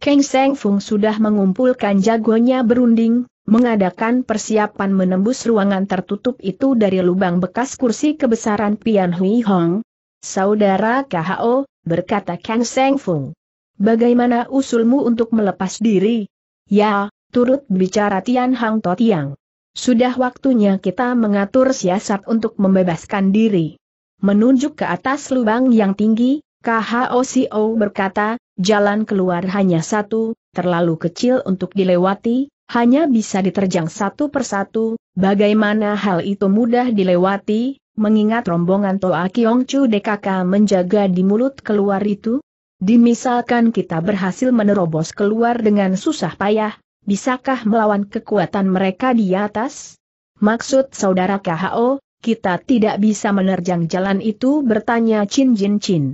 S1: Keng Seng Fung sudah mengumpulkan jagonya berunding, mengadakan persiapan menembus ruangan tertutup itu dari lubang bekas kursi kebesaran Pian Hui Hong. Saudara KHO, berkata Keng Seng Fung. Bagaimana usulmu untuk melepas diri? Ya, turut bicara Tian Hang To Tiang. Sudah waktunya kita mengatur siasat untuk membebaskan diri. Menunjuk ke atas lubang yang tinggi, KHOCO berkata, Jalan keluar hanya satu, terlalu kecil untuk dilewati, hanya bisa diterjang satu persatu, bagaimana hal itu mudah dilewati, mengingat rombongan Toa Kiong Chu DKK menjaga di mulut keluar itu? Dimisalkan kita berhasil menerobos keluar dengan susah payah, bisakah melawan kekuatan mereka di atas? Maksud saudara KHO, kita tidak bisa menerjang jalan itu bertanya Chin Jin Chin.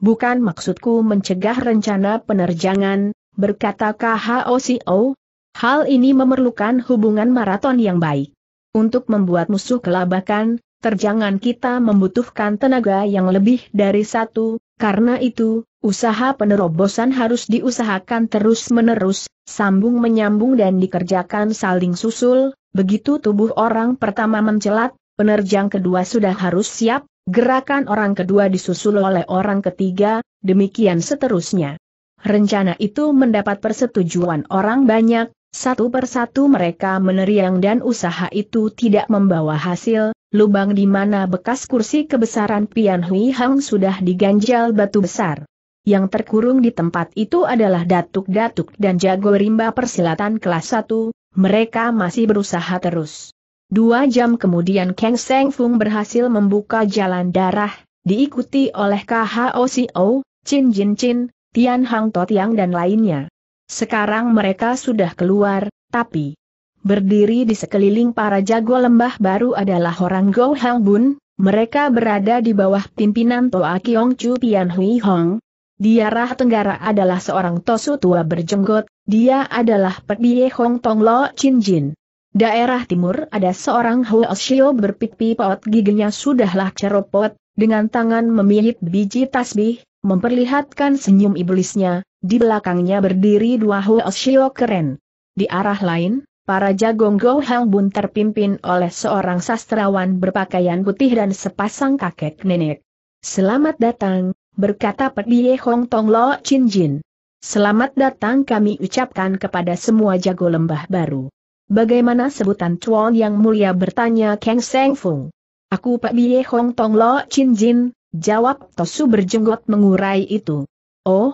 S1: Bukan maksudku mencegah rencana penerjangan, berkata KHOCO. Hal ini memerlukan hubungan maraton yang baik. Untuk membuat musuh kelabakan, terjangan kita membutuhkan tenaga yang lebih dari satu, karena itu, usaha penerobosan harus diusahakan terus-menerus, sambung-menyambung dan dikerjakan saling susul, begitu tubuh orang pertama mencelat, penerjang kedua sudah harus siap, Gerakan orang kedua disusul oleh orang ketiga, demikian seterusnya. Rencana itu mendapat persetujuan orang banyak, satu persatu mereka meneriang dan usaha itu tidak membawa hasil, lubang di mana bekas kursi kebesaran Pian Hui Hang sudah diganjal batu besar. Yang terkurung di tempat itu adalah datuk-datuk dan jago rimba persilatan kelas 1, mereka masih berusaha terus. Dua jam kemudian Kang Seng Fung berhasil membuka jalan darah, diikuti oleh KHOCO, Chin Jin Chin, Tian Hang To dan lainnya. Sekarang mereka sudah keluar, tapi berdiri di sekeliling para jago lembah baru adalah orang Go Hang Bun, mereka berada di bawah pimpinan Toa Kiong Chu Pian Hui Hong. Diarah Tenggara adalah seorang tosu tua berjenggot, dia adalah Pek Hong Tong Lo Chin Jin. Daerah timur ada seorang Huoshio berpipi pot giginya sudahlah ceropot, dengan tangan memilih biji tasbih, memperlihatkan senyum iblisnya, di belakangnya berdiri dua Huoshio keren. Di arah lain, para jagong Go Hang Bun terpimpin oleh seorang sastrawan berpakaian putih dan sepasang kakek nenek. Selamat datang, berkata Pedie Hong Tong Lo Chin Jin. Selamat datang kami ucapkan kepada semua jago lembah baru. Bagaimana sebutan Chuan yang mulia bertanya Kang Seng Fung. Aku Pak Bie Hong Tong Lo Chin Jin, jawab Tosu berjenggot mengurai itu. Oh,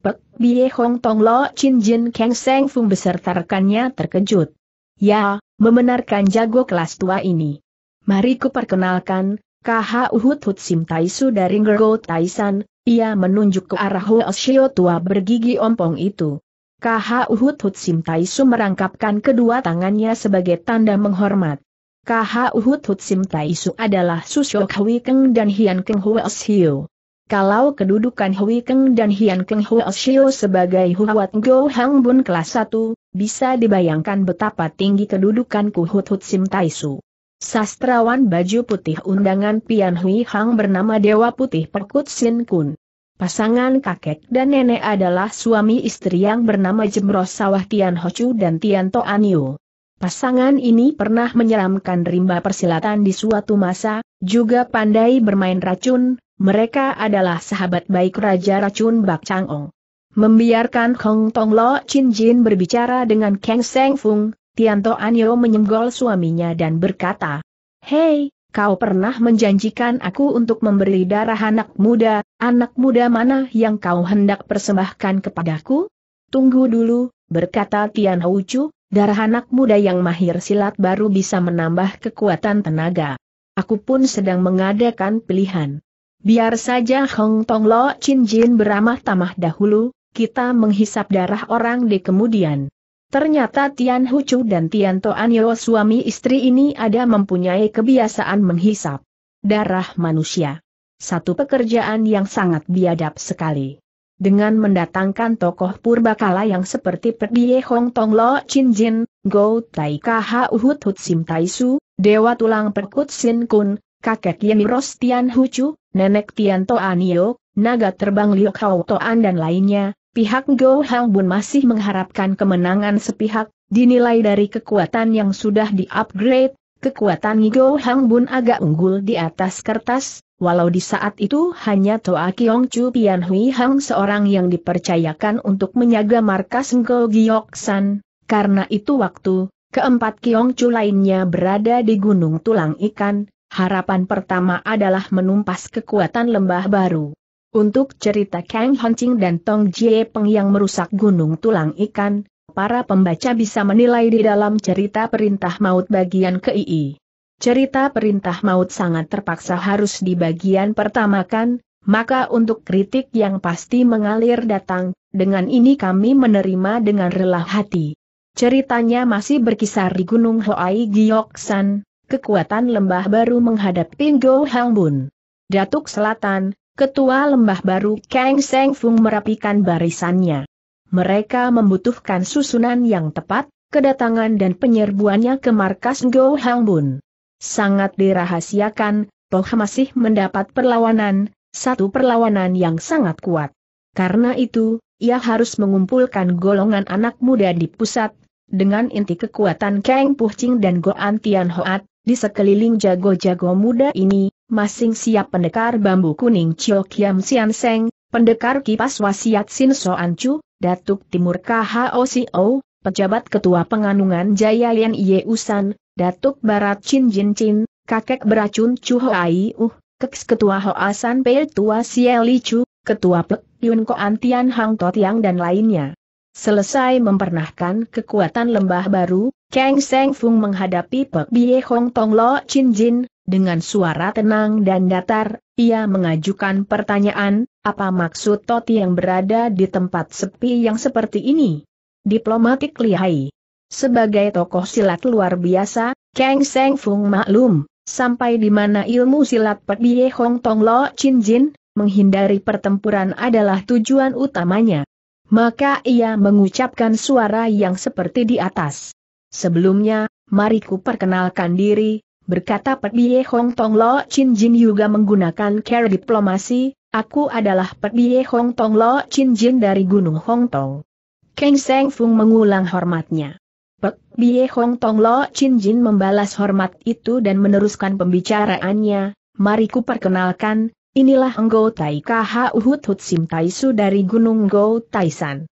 S1: Pak Bie Hong Tong Lo Chin Jin Kang Seng Fung beserta rekannya terkejut. Ya, membenarkan jago kelas tua ini. Mari kuperkenalkan, KH Uhud Hud Sim Taisu dari Ngergo Taisan, ia menunjuk ke arah Hoshio tua bergigi ompong itu. KH Uhud Hud Simtaisu merangkapkan kedua tangannya sebagai tanda menghormat. KH Uhud Hud Simtaisu adalah Susyo Hui Keng dan Hian Keng Huas Hiu. Kalau kedudukan Hui Keng dan Hian Keng Huo Shio sebagai Huat Go Hang Bun kelas 1, bisa dibayangkan betapa tinggi kedudukan Kuhut Hud Sim Su. Sastrawan baju putih undangan Pian Hui Hang bernama Dewa Putih Perkut Sin Kun. Pasangan kakek dan nenek adalah suami istri yang bernama Jemros Sawah Tian Hocu dan Tian Anio. Pasangan ini pernah menyeramkan rimba persilatan di suatu masa, juga pandai bermain racun, mereka adalah sahabat baik Raja Racun Bak Chang Changong. Membiarkan Hong Tong Lo Chin Jin berbicara dengan Kang Seng Fung, Tian Toanio menyenggol suaminya dan berkata, Hei, kau pernah menjanjikan aku untuk memberi darah anak muda, anak muda mana yang kau hendak persembahkan kepadaku? Tunggu dulu, berkata Tian Houchu, darah anak muda yang mahir silat baru bisa menambah kekuatan tenaga. Aku pun sedang mengadakan pilihan. Biar saja Hong Tong Lo Chin Jin beramah tamah dahulu, kita menghisap darah orang di kemudian. Ternyata Tian Hucu dan Tian Toanyo suami istri ini ada mempunyai kebiasaan menghisap darah manusia. Satu pekerjaan yang sangat biadab sekali. Dengan mendatangkan tokoh purbakala yang seperti Pedie Hong Tong Lo Chin Jin, Go Tai Kha Uhud Hut Sim Tai Su, Dewa Tulang Perkut Sin Kun, Kakek Ros Tian Hucu, Nenek Tian Toanyo, Naga Terbang Liu Kau Toan dan lainnya, Pihak Go Hang Bun masih mengharapkan kemenangan sepihak, dinilai dari kekuatan yang sudah di-upgrade, kekuatan Go Hang Bun agak unggul di atas kertas, walau di saat itu hanya Toa Kiong Chu Pian Hui Hang seorang yang dipercayakan untuk menjaga markas Go Giok San, karena itu waktu, keempat Kiong Chu lainnya berada di Gunung Tulang Ikan, harapan pertama adalah menumpas kekuatan lembah baru. Untuk cerita Kang Hancing dan Tong Jie Peng yang merusak gunung tulang ikan, para pembaca bisa menilai di dalam cerita perintah maut bagian keii. Cerita perintah maut sangat terpaksa harus di bagian pertama kan, maka untuk kritik yang pasti mengalir datang, dengan ini kami menerima dengan rela hati. Ceritanya masih berkisar di Gunung Hoai Gioksan, kekuatan lembah baru menghadap Go Hangbun. Datuk Selatan, Ketua Lembah Baru Kang Seng Fung merapikan barisannya. Mereka membutuhkan susunan yang tepat, kedatangan dan penyerbuannya ke markas Go Hang Bun. Sangat dirahasiakan, Toh masih mendapat perlawanan, satu perlawanan yang sangat kuat. Karena itu, ia harus mengumpulkan golongan anak muda di pusat, dengan inti kekuatan Kang Puching dan Go Tian Hoat, di sekeliling jago-jago muda ini, masing siap pendekar bambu kuning Chio Kiam Sian Seng, pendekar kipas wasiat Sin So Chu, Datuk Timur KHOCO, pejabat ketua penganungan Jaya Lian Ye Usan, Datuk Barat Chin Jin Chin, kakek beracun Chu Ai Uh, Keks Ketua Ho Asan Pei Tua Li Chu, Ketua Pek Yun Ko Tian Hang Totiang dan lainnya. Selesai mempernahkan kekuatan lembah baru, Kang Seng Fung menghadapi Pek Bie Hong Tong Lo Chin Jin, dengan suara tenang dan datar, ia mengajukan pertanyaan, apa maksud Toti yang berada di tempat sepi yang seperti ini? Diplomatik lihai. Sebagai tokoh silat luar biasa, Kang Seng Fung maklum, sampai di mana ilmu silat Pebie Hong Tong Lo Chin Jin, menghindari pertempuran adalah tujuan utamanya. Maka ia mengucapkan suara yang seperti di atas. Sebelumnya, mari ku perkenalkan diri, Berkata Pek Bie Hong Tong Lo Chin Jin juga menggunakan care diplomasi, aku adalah Pek Bie Hong Tong Lo Chin Jin dari Gunung Hong Tong. Keng Seng Fung mengulang hormatnya. Pek Bie Hong Tong Lo Chin Jin membalas hormat itu dan meneruskan pembicaraannya, mari ku perkenalkan, inilah tai IKH Uhud Hut Sim tai su dari Gunung Go Taisan.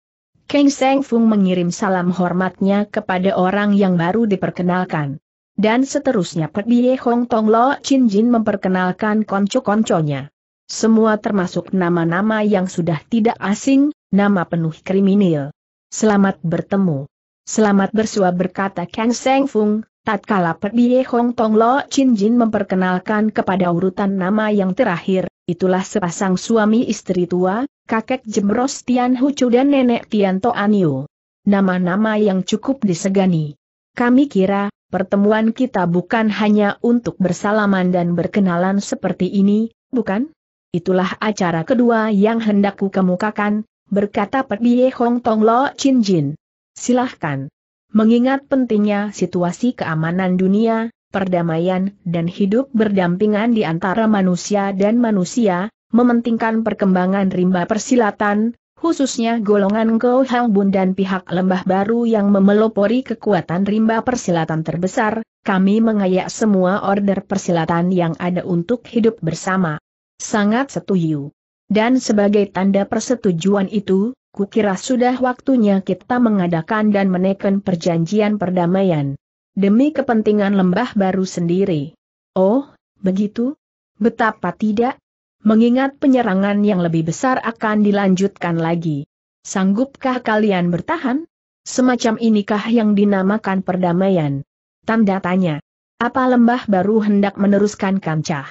S1: Keng Seng Fung mengirim salam hormatnya kepada orang yang baru diperkenalkan dan seterusnya Pedie Hong Tong Lo Chin Jin memperkenalkan konco-konconya. Semua termasuk nama-nama yang sudah tidak asing, nama penuh kriminal. Selamat bertemu. Selamat bersua berkata Kang Seng Fung, tatkala Pedie Hong Tong Lo Chin Jin memperkenalkan kepada urutan nama yang terakhir, itulah sepasang suami istri tua, kakek Jemros Tian Hucu dan nenek Tian Toanio. Nama-nama yang cukup disegani. Kami kira, pertemuan kita bukan hanya untuk bersalaman dan berkenalan seperti ini, bukan? Itulah acara kedua yang hendak ku kemukakan, berkata Pedie Hong Tong Lo Chin Jin. Silahkan. Mengingat pentingnya situasi keamanan dunia, perdamaian dan hidup berdampingan di antara manusia dan manusia, mementingkan perkembangan rimba persilatan, khususnya golongan Gohang Hang Bun dan pihak lembah baru yang memelopori kekuatan rimba persilatan terbesar, kami mengayak semua order persilatan yang ada untuk hidup bersama. Sangat setuju. Dan sebagai tanda persetujuan itu, kukira sudah waktunya kita mengadakan dan menekan perjanjian perdamaian. Demi kepentingan lembah baru sendiri. Oh, begitu? Betapa tidak, mengingat penyerangan yang lebih besar akan dilanjutkan lagi. Sanggupkah kalian bertahan? Semacam inikah yang dinamakan perdamaian? Tanda tanya. Apa lembah baru hendak meneruskan kancah?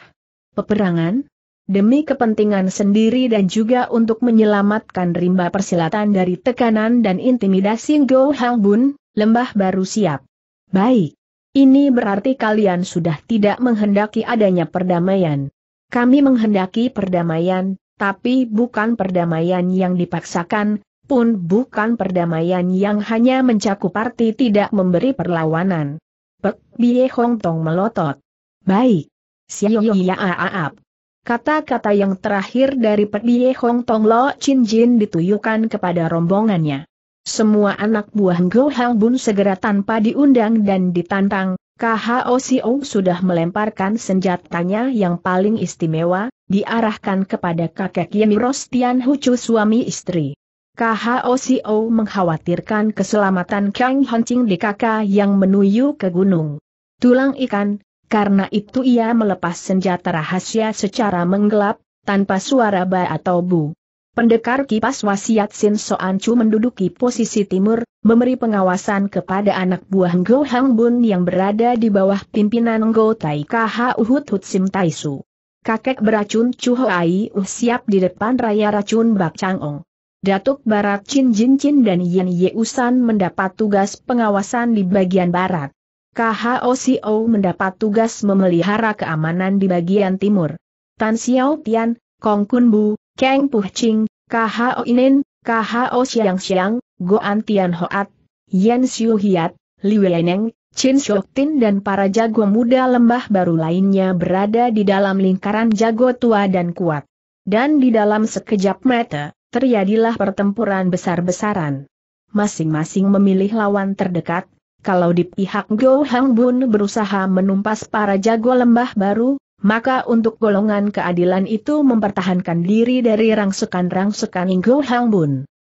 S1: Peperangan? Demi kepentingan sendiri dan juga untuk menyelamatkan rimba persilatan dari tekanan dan intimidasi Go Halbun, lembah baru siap. Baik. Ini berarti kalian sudah tidak menghendaki adanya perdamaian. Kami menghendaki perdamaian, tapi bukan perdamaian yang dipaksakan, pun bukan perdamaian yang hanya mencakup arti tidak memberi perlawanan. Pek Bie Hong Tong melotot. Baik. Xiao ya aap. Kata-kata yang terakhir dari Pek Bie Hong Tong Lo Chin Jin dituyukan kepada rombongannya. Semua anak buah Ngo Hang Bun segera tanpa diundang dan ditantang, KHO Siong sudah melemparkan senjatanya yang paling istimewa, diarahkan kepada kakek Yemi Rostian Hucu suami istri. KHO Siong mengkhawatirkan keselamatan Kang Hancing di kakak yang menuju ke gunung. Tulang ikan, karena itu ia melepas senjata rahasia secara menggelap, tanpa suara ba atau bu. Pendekar kipas wasiat Sin Soanchu menduduki posisi timur, memberi pengawasan kepada anak buah Ngo Hang Bun yang berada di bawah pimpinan Ngo Tai Kha Uhud Hut Sim Tai Su. Kakek beracun Chu Ai Uh siap di depan raya racun Bak Chang Ong. Datuk Barat Chin Jin Chin dan Yan Usan mendapat tugas pengawasan di bagian barat. KHOCO mendapat tugas memelihara keamanan di bagian timur. Tan Xiao Tian, Kong Kun Bu, Kang Ching, KHO Inin, KHO Siang Siang, Go Tian Hoat, Yan Xiu Hiat, Li Weneng, Chin Tin dan para jago muda lembah baru lainnya berada di dalam lingkaran jago tua dan kuat. Dan di dalam sekejap mata, terjadilah pertempuran besar-besaran. Masing-masing memilih lawan terdekat, kalau di pihak Go Hang Bun berusaha menumpas para jago lembah baru, maka untuk golongan keadilan itu mempertahankan diri dari rangsukan-rangsukan Inggo Hang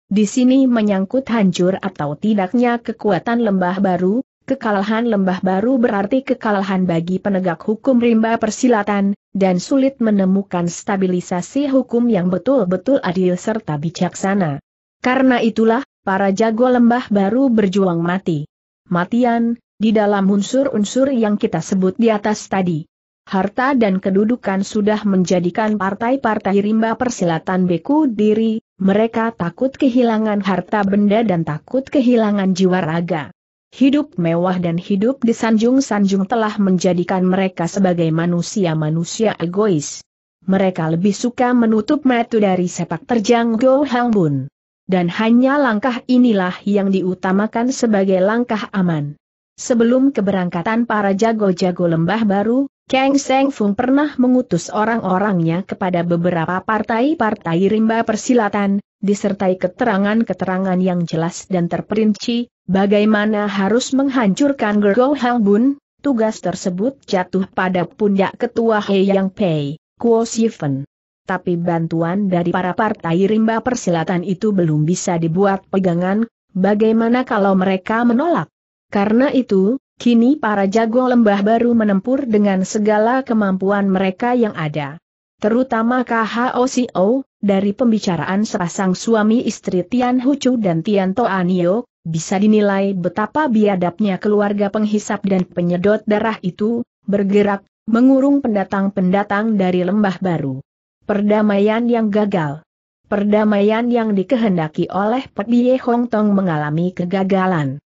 S1: Di sini menyangkut hancur atau tidaknya kekuatan lembah baru, kekalahan lembah baru berarti kekalahan bagi penegak hukum rimba persilatan, dan sulit menemukan stabilisasi hukum yang betul-betul adil serta bijaksana. Karena itulah, para jago lembah baru berjuang mati. Matian, di dalam unsur-unsur yang kita sebut di atas tadi harta dan kedudukan sudah menjadikan partai-partai rimba persilatan beku diri, mereka takut kehilangan harta benda dan takut kehilangan jiwa raga. Hidup mewah dan hidup disanjung-sanjung telah menjadikan mereka sebagai manusia-manusia egois. Mereka lebih suka menutup metu dari sepak terjang Go Hang Bun. Dan hanya langkah inilah yang diutamakan sebagai langkah aman. Sebelum keberangkatan para jago-jago lembah baru, Kang Seng Fung pernah mengutus orang-orangnya kepada beberapa partai-partai rimba persilatan, disertai keterangan-keterangan yang jelas dan terperinci, bagaimana harus menghancurkan Gergo Halbun, tugas tersebut jatuh pada pundak ketua He Yang Pei, Kuo Sifen. Tapi bantuan dari para partai rimba persilatan itu belum bisa dibuat pegangan, bagaimana kalau mereka menolak? Karena itu, Kini para jago lembah baru menempur dengan segala kemampuan mereka yang ada. Terutama KHOCO, dari pembicaraan serasang suami istri Tian Hucu dan Tian Toanio, bisa dinilai betapa biadabnya keluarga penghisap dan penyedot darah itu, bergerak, mengurung pendatang-pendatang dari lembah baru. Perdamaian yang gagal. Perdamaian yang dikehendaki oleh Pek Bie Hong Tong mengalami kegagalan.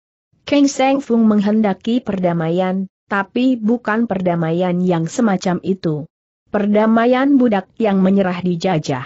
S1: Keng Seng Fung menghendaki perdamaian, tapi bukan perdamaian yang semacam itu. Perdamaian budak yang menyerah dijajah.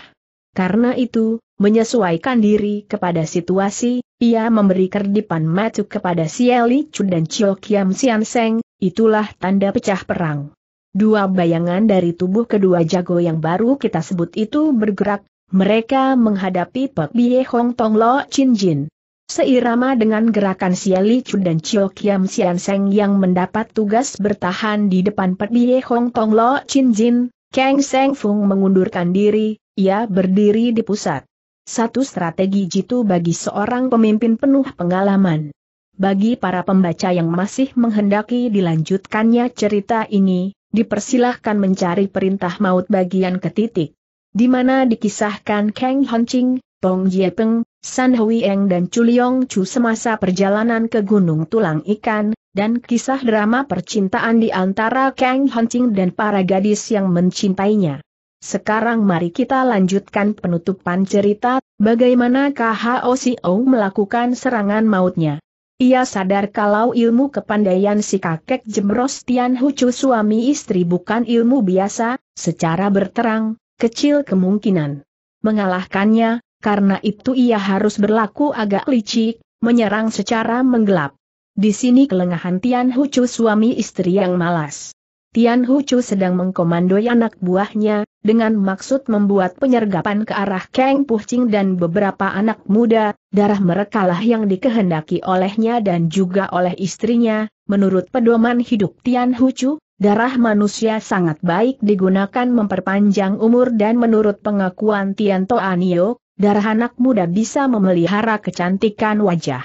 S1: Karena itu, menyesuaikan diri kepada situasi, ia memberi kerdipan matuk kepada Sieli Chu dan Chio Kiam Sian Seng, itulah tanda pecah perang. Dua bayangan dari tubuh kedua jago yang baru kita sebut itu bergerak, mereka menghadapi Pek Bie Hong Tong Lo Chin Jin. Seirama dengan gerakan Xie Li Chun dan Chio Kiam Sian Seng yang mendapat tugas bertahan di depan Pedie Hong Tong Lo Chin Jin, Kang Seng Fung mengundurkan diri, ia berdiri di pusat. Satu strategi jitu bagi seorang pemimpin penuh pengalaman. Bagi para pembaca yang masih menghendaki dilanjutkannya cerita ini, dipersilahkan mencari perintah maut bagian ketitik. Di mana dikisahkan Kang Hon Ching. Pong Peng, San Huieng dan Chuliong Chu semasa perjalanan ke Gunung Tulang Ikan, dan kisah drama percintaan di antara Kang Hancing dan para gadis yang mencintainya. Sekarang mari kita lanjutkan penutupan cerita, bagaimana KHOCO melakukan serangan mautnya. Ia sadar kalau ilmu kepandaian si kakek Jemros Tian Hucu suami istri bukan ilmu biasa, secara berterang, kecil kemungkinan mengalahkannya, karena itu ia harus berlaku agak licik, menyerang secara menggelap. Di sini kelengahan Tian Hucu suami istri yang malas. Tian Hucu sedang mengkomandoi anak buahnya, dengan maksud membuat penyergapan ke arah Kang Puching dan beberapa anak muda, darah merekalah yang dikehendaki olehnya dan juga oleh istrinya, menurut pedoman hidup Tian Hucu, darah manusia sangat baik digunakan memperpanjang umur dan menurut pengakuan Tian Toanio, darah anak muda bisa memelihara kecantikan wajah.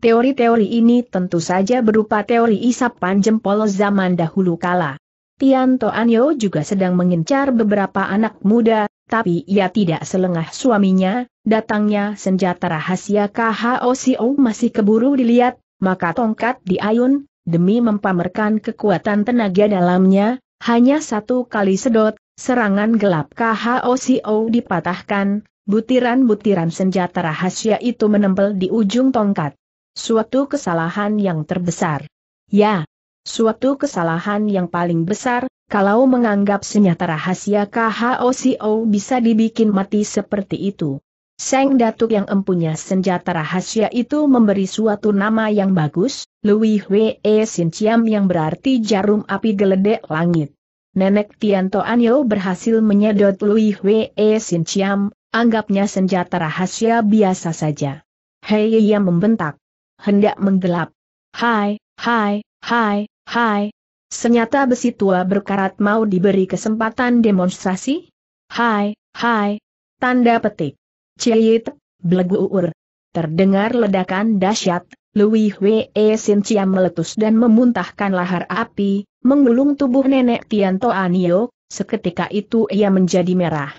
S1: Teori-teori ini tentu saja berupa teori isapan jempol zaman dahulu kala. Tian Anyo juga sedang mengincar beberapa anak muda, tapi ia tidak selengah suaminya, datangnya senjata rahasia KHOCO masih keburu dilihat, maka tongkat diayun, demi mempamerkan kekuatan tenaga dalamnya, hanya satu kali sedot, serangan gelap KHOCO dipatahkan, Butiran-butiran senjata rahasia itu menempel di ujung tongkat. Suatu kesalahan yang terbesar. Ya, suatu kesalahan yang paling besar, kalau menganggap senjata rahasia KHOCO bisa dibikin mati seperti itu. Seng Datuk yang empunya senjata rahasia itu memberi suatu nama yang bagus, Louis W.E. Sinciam yang berarti jarum api geledek langit. Nenek Tianto Anyo berhasil menyedot Lui Hwee Sin Chiam, anggapnya senjata rahasia biasa saja. Hei ia membentak. Hendak menggelap. Hai, hai, hai, hai. Senyata besi tua berkarat mau diberi kesempatan demonstrasi? Hai, hai. Tanda petik. Ciyit, bleguur. Terdengar ledakan dahsyat, Lui Hwee Sin Chiam meletus dan memuntahkan lahar api, Menggulung tubuh nenek Tianto Anio, seketika itu ia menjadi merah.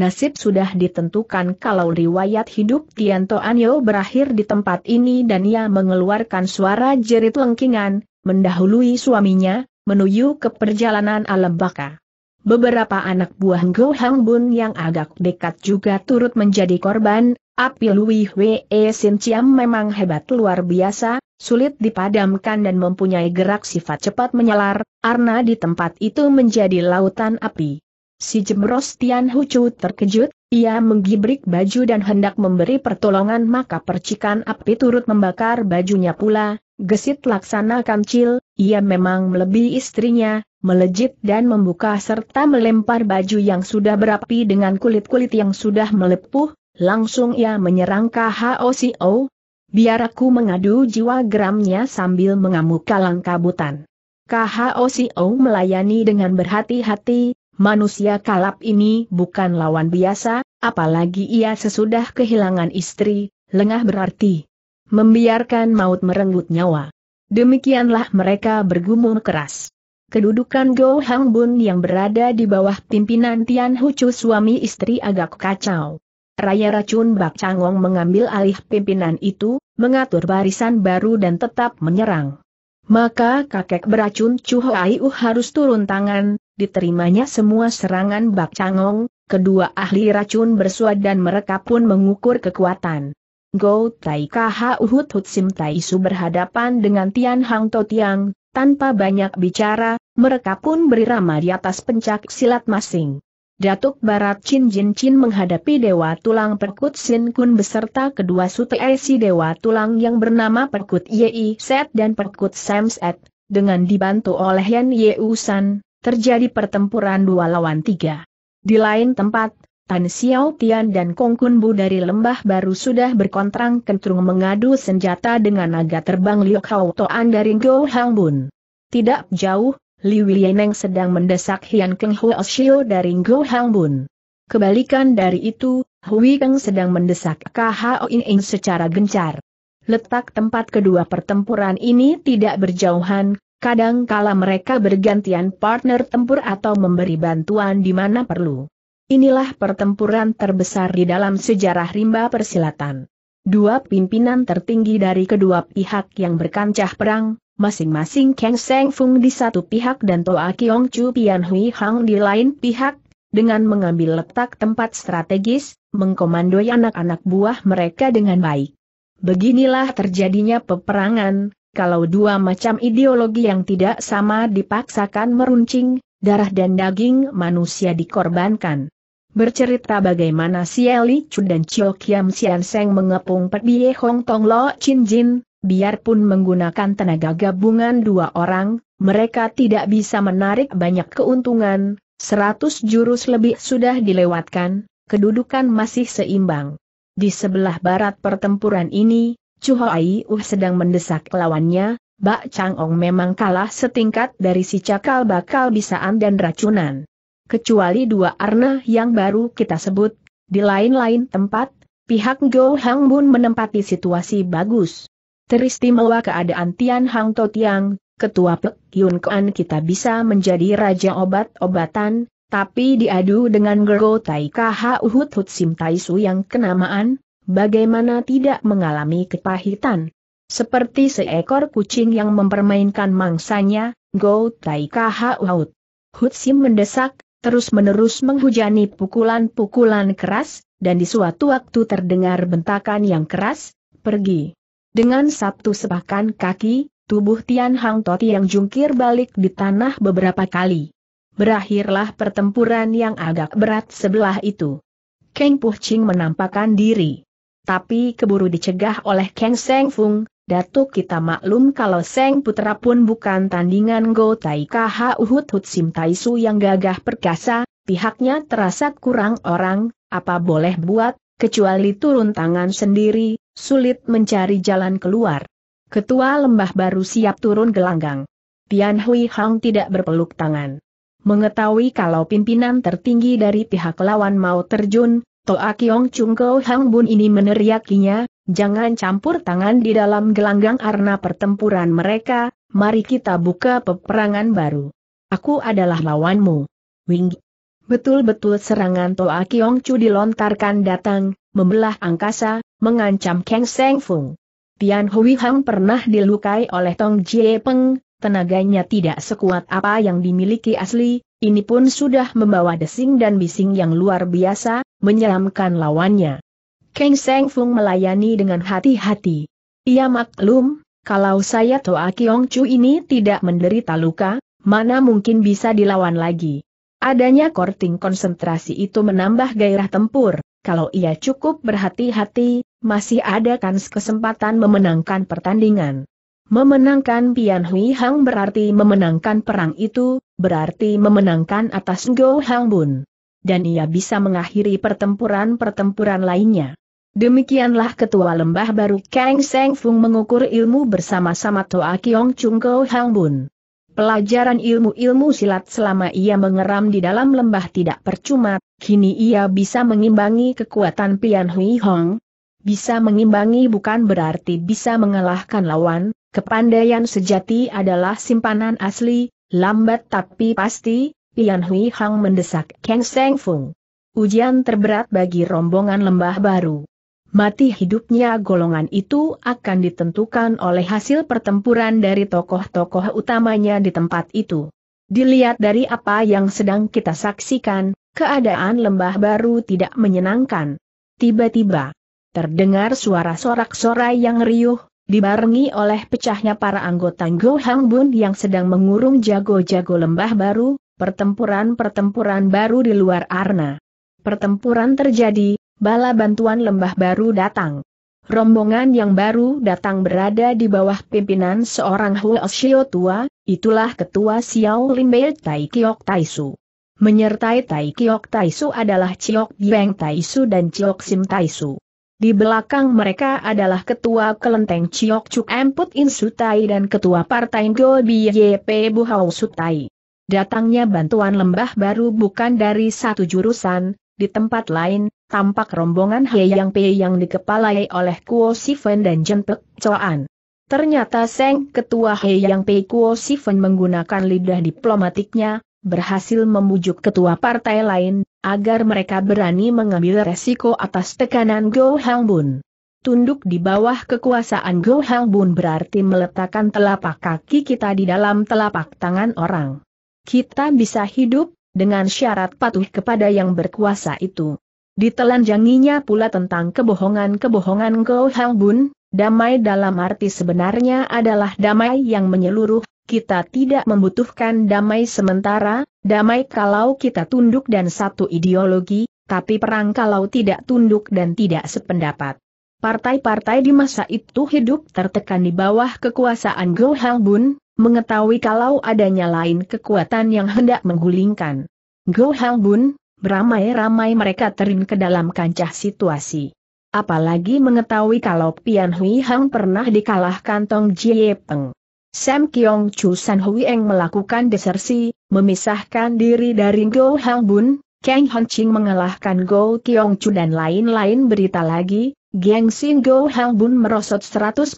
S1: Nasib sudah ditentukan kalau riwayat hidup Tianto Anio berakhir di tempat ini dan ia mengeluarkan suara jerit lengkingan, mendahului suaminya, menuju ke perjalanan alam baka. Beberapa anak buah Go Hang Bun yang agak dekat juga turut menjadi korban, api Lui Hwee Sin Chiam memang hebat luar biasa, sulit dipadamkan dan mempunyai gerak sifat cepat menyalar, karena di tempat itu menjadi lautan api. Si Jemros Tian Hucu terkejut, ia menggibrik baju dan hendak memberi pertolongan maka percikan api turut membakar bajunya pula, gesit laksana kancil, ia memang melebihi istrinya, melejit dan membuka serta melempar baju yang sudah berapi dengan kulit-kulit yang sudah melepuh, langsung ia menyerang KHOCO. Biar aku mengadu jiwa geramnya sambil mengamuk kalang kabutan. KHOCO melayani dengan berhati-hati, manusia kalap ini bukan lawan biasa, apalagi ia sesudah kehilangan istri, lengah berarti. Membiarkan maut merenggut nyawa. Demikianlah mereka bergumul keras. Kedudukan Go Hang Bun yang berada di bawah pimpinan Tian Hucu suami istri agak kacau. Raya racun Bak Changong mengambil alih pimpinan itu, mengatur barisan baru dan tetap menyerang. Maka kakek beracun Chu Aiu harus turun tangan, diterimanya semua serangan Bak Changong, kedua ahli racun bersua dan mereka pun mengukur kekuatan. Go Tai Kha Uhud Hutsim Sim Tai Su berhadapan dengan Tian Hang To Tiang, tanpa banyak bicara, mereka pun berirama di atas pencak silat masing. Datuk Barat Chin Jin Chin menghadapi Dewa Tulang Perkut Sin Kun beserta kedua sutei si Dewa Tulang yang bernama Perkut Yei Set dan Perkut Sam Set, dengan dibantu oleh Yan Yeu San, terjadi pertempuran dua lawan tiga. Di lain tempat, Tan Xiao Tian dan Kong Kun Bu dari lembah baru sudah berkontrang kentrung mengadu senjata dengan naga terbang Liu Hao Toan dari Go Hang Bun. Tidak jauh, Li Wieneng sedang mendesak Hian Keng Huo Xiu dari Go Hang Bun. Kebalikan dari itu, Hui Keng sedang mendesak KHO In In secara gencar. Letak tempat kedua pertempuran ini tidak berjauhan, kadang kala mereka bergantian partner tempur atau memberi bantuan di mana perlu. Inilah pertempuran terbesar di dalam sejarah rimba persilatan. Dua pimpinan tertinggi dari kedua pihak yang berkancah perang, masing-masing Kang Seng Fung di satu pihak dan Toa Kiong Chu Pian Hui Hang di lain pihak, dengan mengambil letak tempat strategis, mengkomandoi anak-anak buah mereka dengan baik. Beginilah terjadinya peperangan, kalau dua macam ideologi yang tidak sama dipaksakan meruncing, darah dan daging manusia dikorbankan bercerita bagaimana Sieli Chu dan Chio Kiam Sian Seng mengepung Pebie Hong Tong Lo Chin Jin, biarpun menggunakan tenaga gabungan dua orang, mereka tidak bisa menarik banyak keuntungan, seratus jurus lebih sudah dilewatkan, kedudukan masih seimbang. Di sebelah barat pertempuran ini, Chu Hoai Uh sedang mendesak lawannya, Bak Chang Ong memang kalah setingkat dari si cakal bakal bisaan dan racunan kecuali dua arna yang baru kita sebut, di lain-lain tempat, pihak Go Hang Bun menempati situasi bagus. Teristimewa keadaan Tian Hang Tiang, ketua Pek Yun Kuan kita bisa menjadi raja obat-obatan, tapi diadu dengan Gergo Tai Kha Uhud Hut Sim Tai Su yang kenamaan, bagaimana tidak mengalami kepahitan. Seperti seekor kucing yang mempermainkan mangsanya, Go Tai Kha Uhud. Hutsim Sim mendesak, terus-menerus menghujani pukulan-pukulan keras, dan di suatu waktu terdengar bentakan yang keras, pergi. Dengan satu sepakan kaki, tubuh Tian Hang Toti yang jungkir balik di tanah beberapa kali. Berakhirlah pertempuran yang agak berat sebelah itu. Kang Puh Ching menampakkan diri. Tapi keburu dicegah oleh Kang Seng Fung, Datuk kita maklum kalau Seng Putra pun bukan tandingan Go Tai Kha Uhud Hud Sim Taisu yang gagah perkasa, pihaknya terasa kurang orang, apa boleh buat, kecuali turun tangan sendiri, sulit mencari jalan keluar. Ketua lembah baru siap turun gelanggang. Tian Hui Hang tidak berpeluk tangan. Mengetahui kalau pimpinan tertinggi dari pihak lawan mau terjun, Toa Kiong Chung Hang Bun ini meneriakinya, Jangan campur tangan di dalam gelanggang arena pertempuran mereka, mari kita buka peperangan baru. Aku adalah lawanmu. Wing. Betul-betul serangan Toa Kiong Chu dilontarkan datang, membelah angkasa, mengancam Kang Seng Fung. Tian Hui Hang pernah dilukai oleh Tong Jie Peng, tenaganya tidak sekuat apa yang dimiliki asli, ini pun sudah membawa desing dan bising yang luar biasa, menyeramkan lawannya. Keng Seng Fung melayani dengan hati-hati. Ia maklum, kalau saya Toa Kiong Chu ini tidak menderita luka, mana mungkin bisa dilawan lagi. Adanya korting konsentrasi itu menambah gairah tempur, kalau ia cukup berhati-hati, masih ada kans kesempatan memenangkan pertandingan. Memenangkan Pian Hui Hang berarti memenangkan perang itu, berarti memenangkan atas Ngo Hang Bun. Dan ia bisa mengakhiri pertempuran-pertempuran lainnya. Demikianlah ketua lembah baru Kang Seng Fung mengukur ilmu bersama-sama Toa Kiong Chung Kou Hang Bun. Pelajaran ilmu-ilmu silat selama ia mengeram di dalam lembah tidak percuma, kini ia bisa mengimbangi kekuatan Pian Hui Hong. Bisa mengimbangi bukan berarti bisa mengalahkan lawan, kepandaian sejati adalah simpanan asli, lambat tapi pasti, Pian Hui Hong mendesak Kang Seng Fung. Ujian terberat bagi rombongan lembah baru mati hidupnya golongan itu akan ditentukan oleh hasil pertempuran dari tokoh-tokoh utamanya di tempat itu. Dilihat dari apa yang sedang kita saksikan, keadaan lembah baru tidak menyenangkan. Tiba-tiba, terdengar suara sorak-sorai yang riuh, dibarengi oleh pecahnya para anggota Go Hang Bun yang sedang mengurung jago-jago lembah baru, pertempuran-pertempuran baru di luar arna. Pertempuran terjadi, bala bantuan lembah baru datang. Rombongan yang baru datang berada di bawah pimpinan seorang Huoshio tua, itulah ketua Xiao Limbei Taikiok Taisu. Menyertai Tai Taikiok Taisu adalah Ciok Bieng Taisu dan Ciok Sim Taisu. Di belakang mereka adalah Ketua Kelenteng Ciok Cuk Emput Insutai dan Ketua Partai Go YP Buhau Sutai. Datangnya bantuan lembah baru bukan dari satu jurusan, di tempat lain, tampak rombongan Yang Pei yang dikepalai oleh Kuo Sifen dan Jenpek Coan. Ternyata Seng Ketua Yang Pei Kuo Sifen menggunakan lidah diplomatiknya, berhasil membujuk ketua partai lain, agar mereka berani mengambil resiko atas tekanan Go Hang Bun. Tunduk di bawah kekuasaan Go Hang Bun berarti meletakkan telapak kaki kita di dalam telapak tangan orang. Kita bisa hidup, dengan syarat patuh kepada yang berkuasa itu. Ditelanjanginya pula tentang kebohongan-kebohongan Go Hang damai dalam arti sebenarnya adalah damai yang menyeluruh, kita tidak membutuhkan damai sementara, damai kalau kita tunduk dan satu ideologi, tapi perang kalau tidak tunduk dan tidak sependapat. Partai-partai di masa itu hidup tertekan di bawah kekuasaan Go Hang mengetahui kalau adanya lain kekuatan yang hendak menggulingkan. Go Halbun, beramai-ramai mereka terin ke dalam kancah situasi. Apalagi mengetahui kalau Pian Hui Hang pernah dikalahkan Tong Jie Peng. Sam Kiong Chu San Hui Eng melakukan desersi, memisahkan diri dari Go Bun, Kang Hon Ching mengalahkan Go Kiong Chu dan lain-lain berita lagi, Geng Sin Go Hang Bun merosot 100%,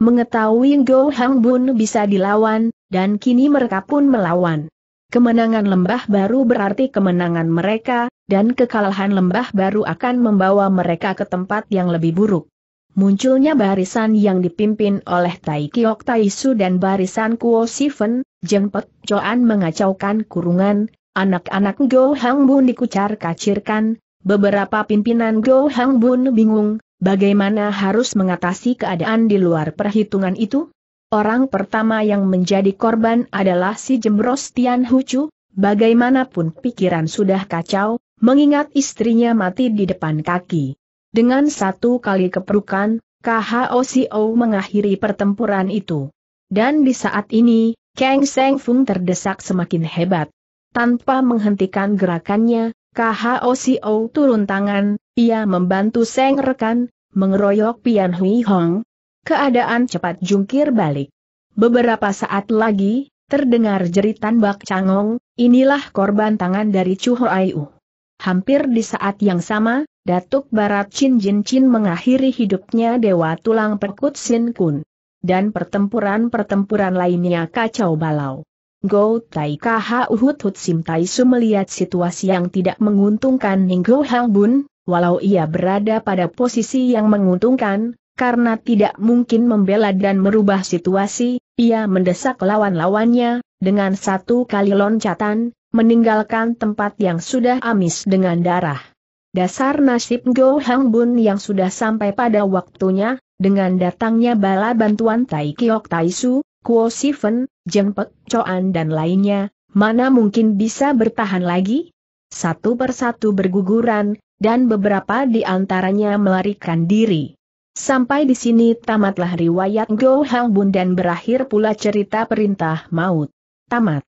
S1: mengetahui Go Hang Bun bisa dilawan, dan kini mereka pun melawan. Kemenangan lembah baru berarti kemenangan mereka, dan kekalahan lembah baru akan membawa mereka ke tempat yang lebih buruk. Munculnya barisan yang dipimpin oleh Tai Kiok Su dan barisan Kuo Sifen, Jengpet Choan mengacaukan kurungan, anak-anak Go Hang Bun dikucar-kacirkan, Beberapa pimpinan Go Hang Bun bingung, bagaimana harus mengatasi keadaan di luar perhitungan itu? Orang pertama yang menjadi korban adalah si Jembros Tian Hucu, bagaimanapun pikiran sudah kacau, mengingat istrinya mati di depan kaki. Dengan satu kali keperukan, KHOCO mengakhiri pertempuran itu. Dan di saat ini, Kang Seng Fung terdesak semakin hebat. Tanpa menghentikan gerakannya, KHOCO turun tangan, ia membantu Seng rekan, mengeroyok Pian Hui Hong. Keadaan cepat jungkir balik. Beberapa saat lagi, terdengar jeritan Bak Cangong, inilah korban tangan dari Chu Ho Aiu. Hampir di saat yang sama, Datuk Barat Chin Jin Chin mengakhiri hidupnya Dewa Tulang Perkut Sin Kun. Dan pertempuran-pertempuran lainnya kacau balau. Go Tai Kha Uhud Hut Sim Tai Su melihat situasi yang tidak menguntungkan Ning Go Hang Bun, walau ia berada pada posisi yang menguntungkan, karena tidak mungkin membela dan merubah situasi, ia mendesak lawan-lawannya, dengan satu kali loncatan, meninggalkan tempat yang sudah amis dengan darah. Dasar nasib Go Hang Bun yang sudah sampai pada waktunya, dengan datangnya bala bantuan Tai Kiok Tai Su, Kuo Siven, Jeng Coan dan lainnya, mana mungkin bisa bertahan lagi? Satu persatu berguguran, dan beberapa di antaranya melarikan diri. Sampai di sini tamatlah riwayat Go Hang Bun dan berakhir pula cerita perintah maut. Tamat.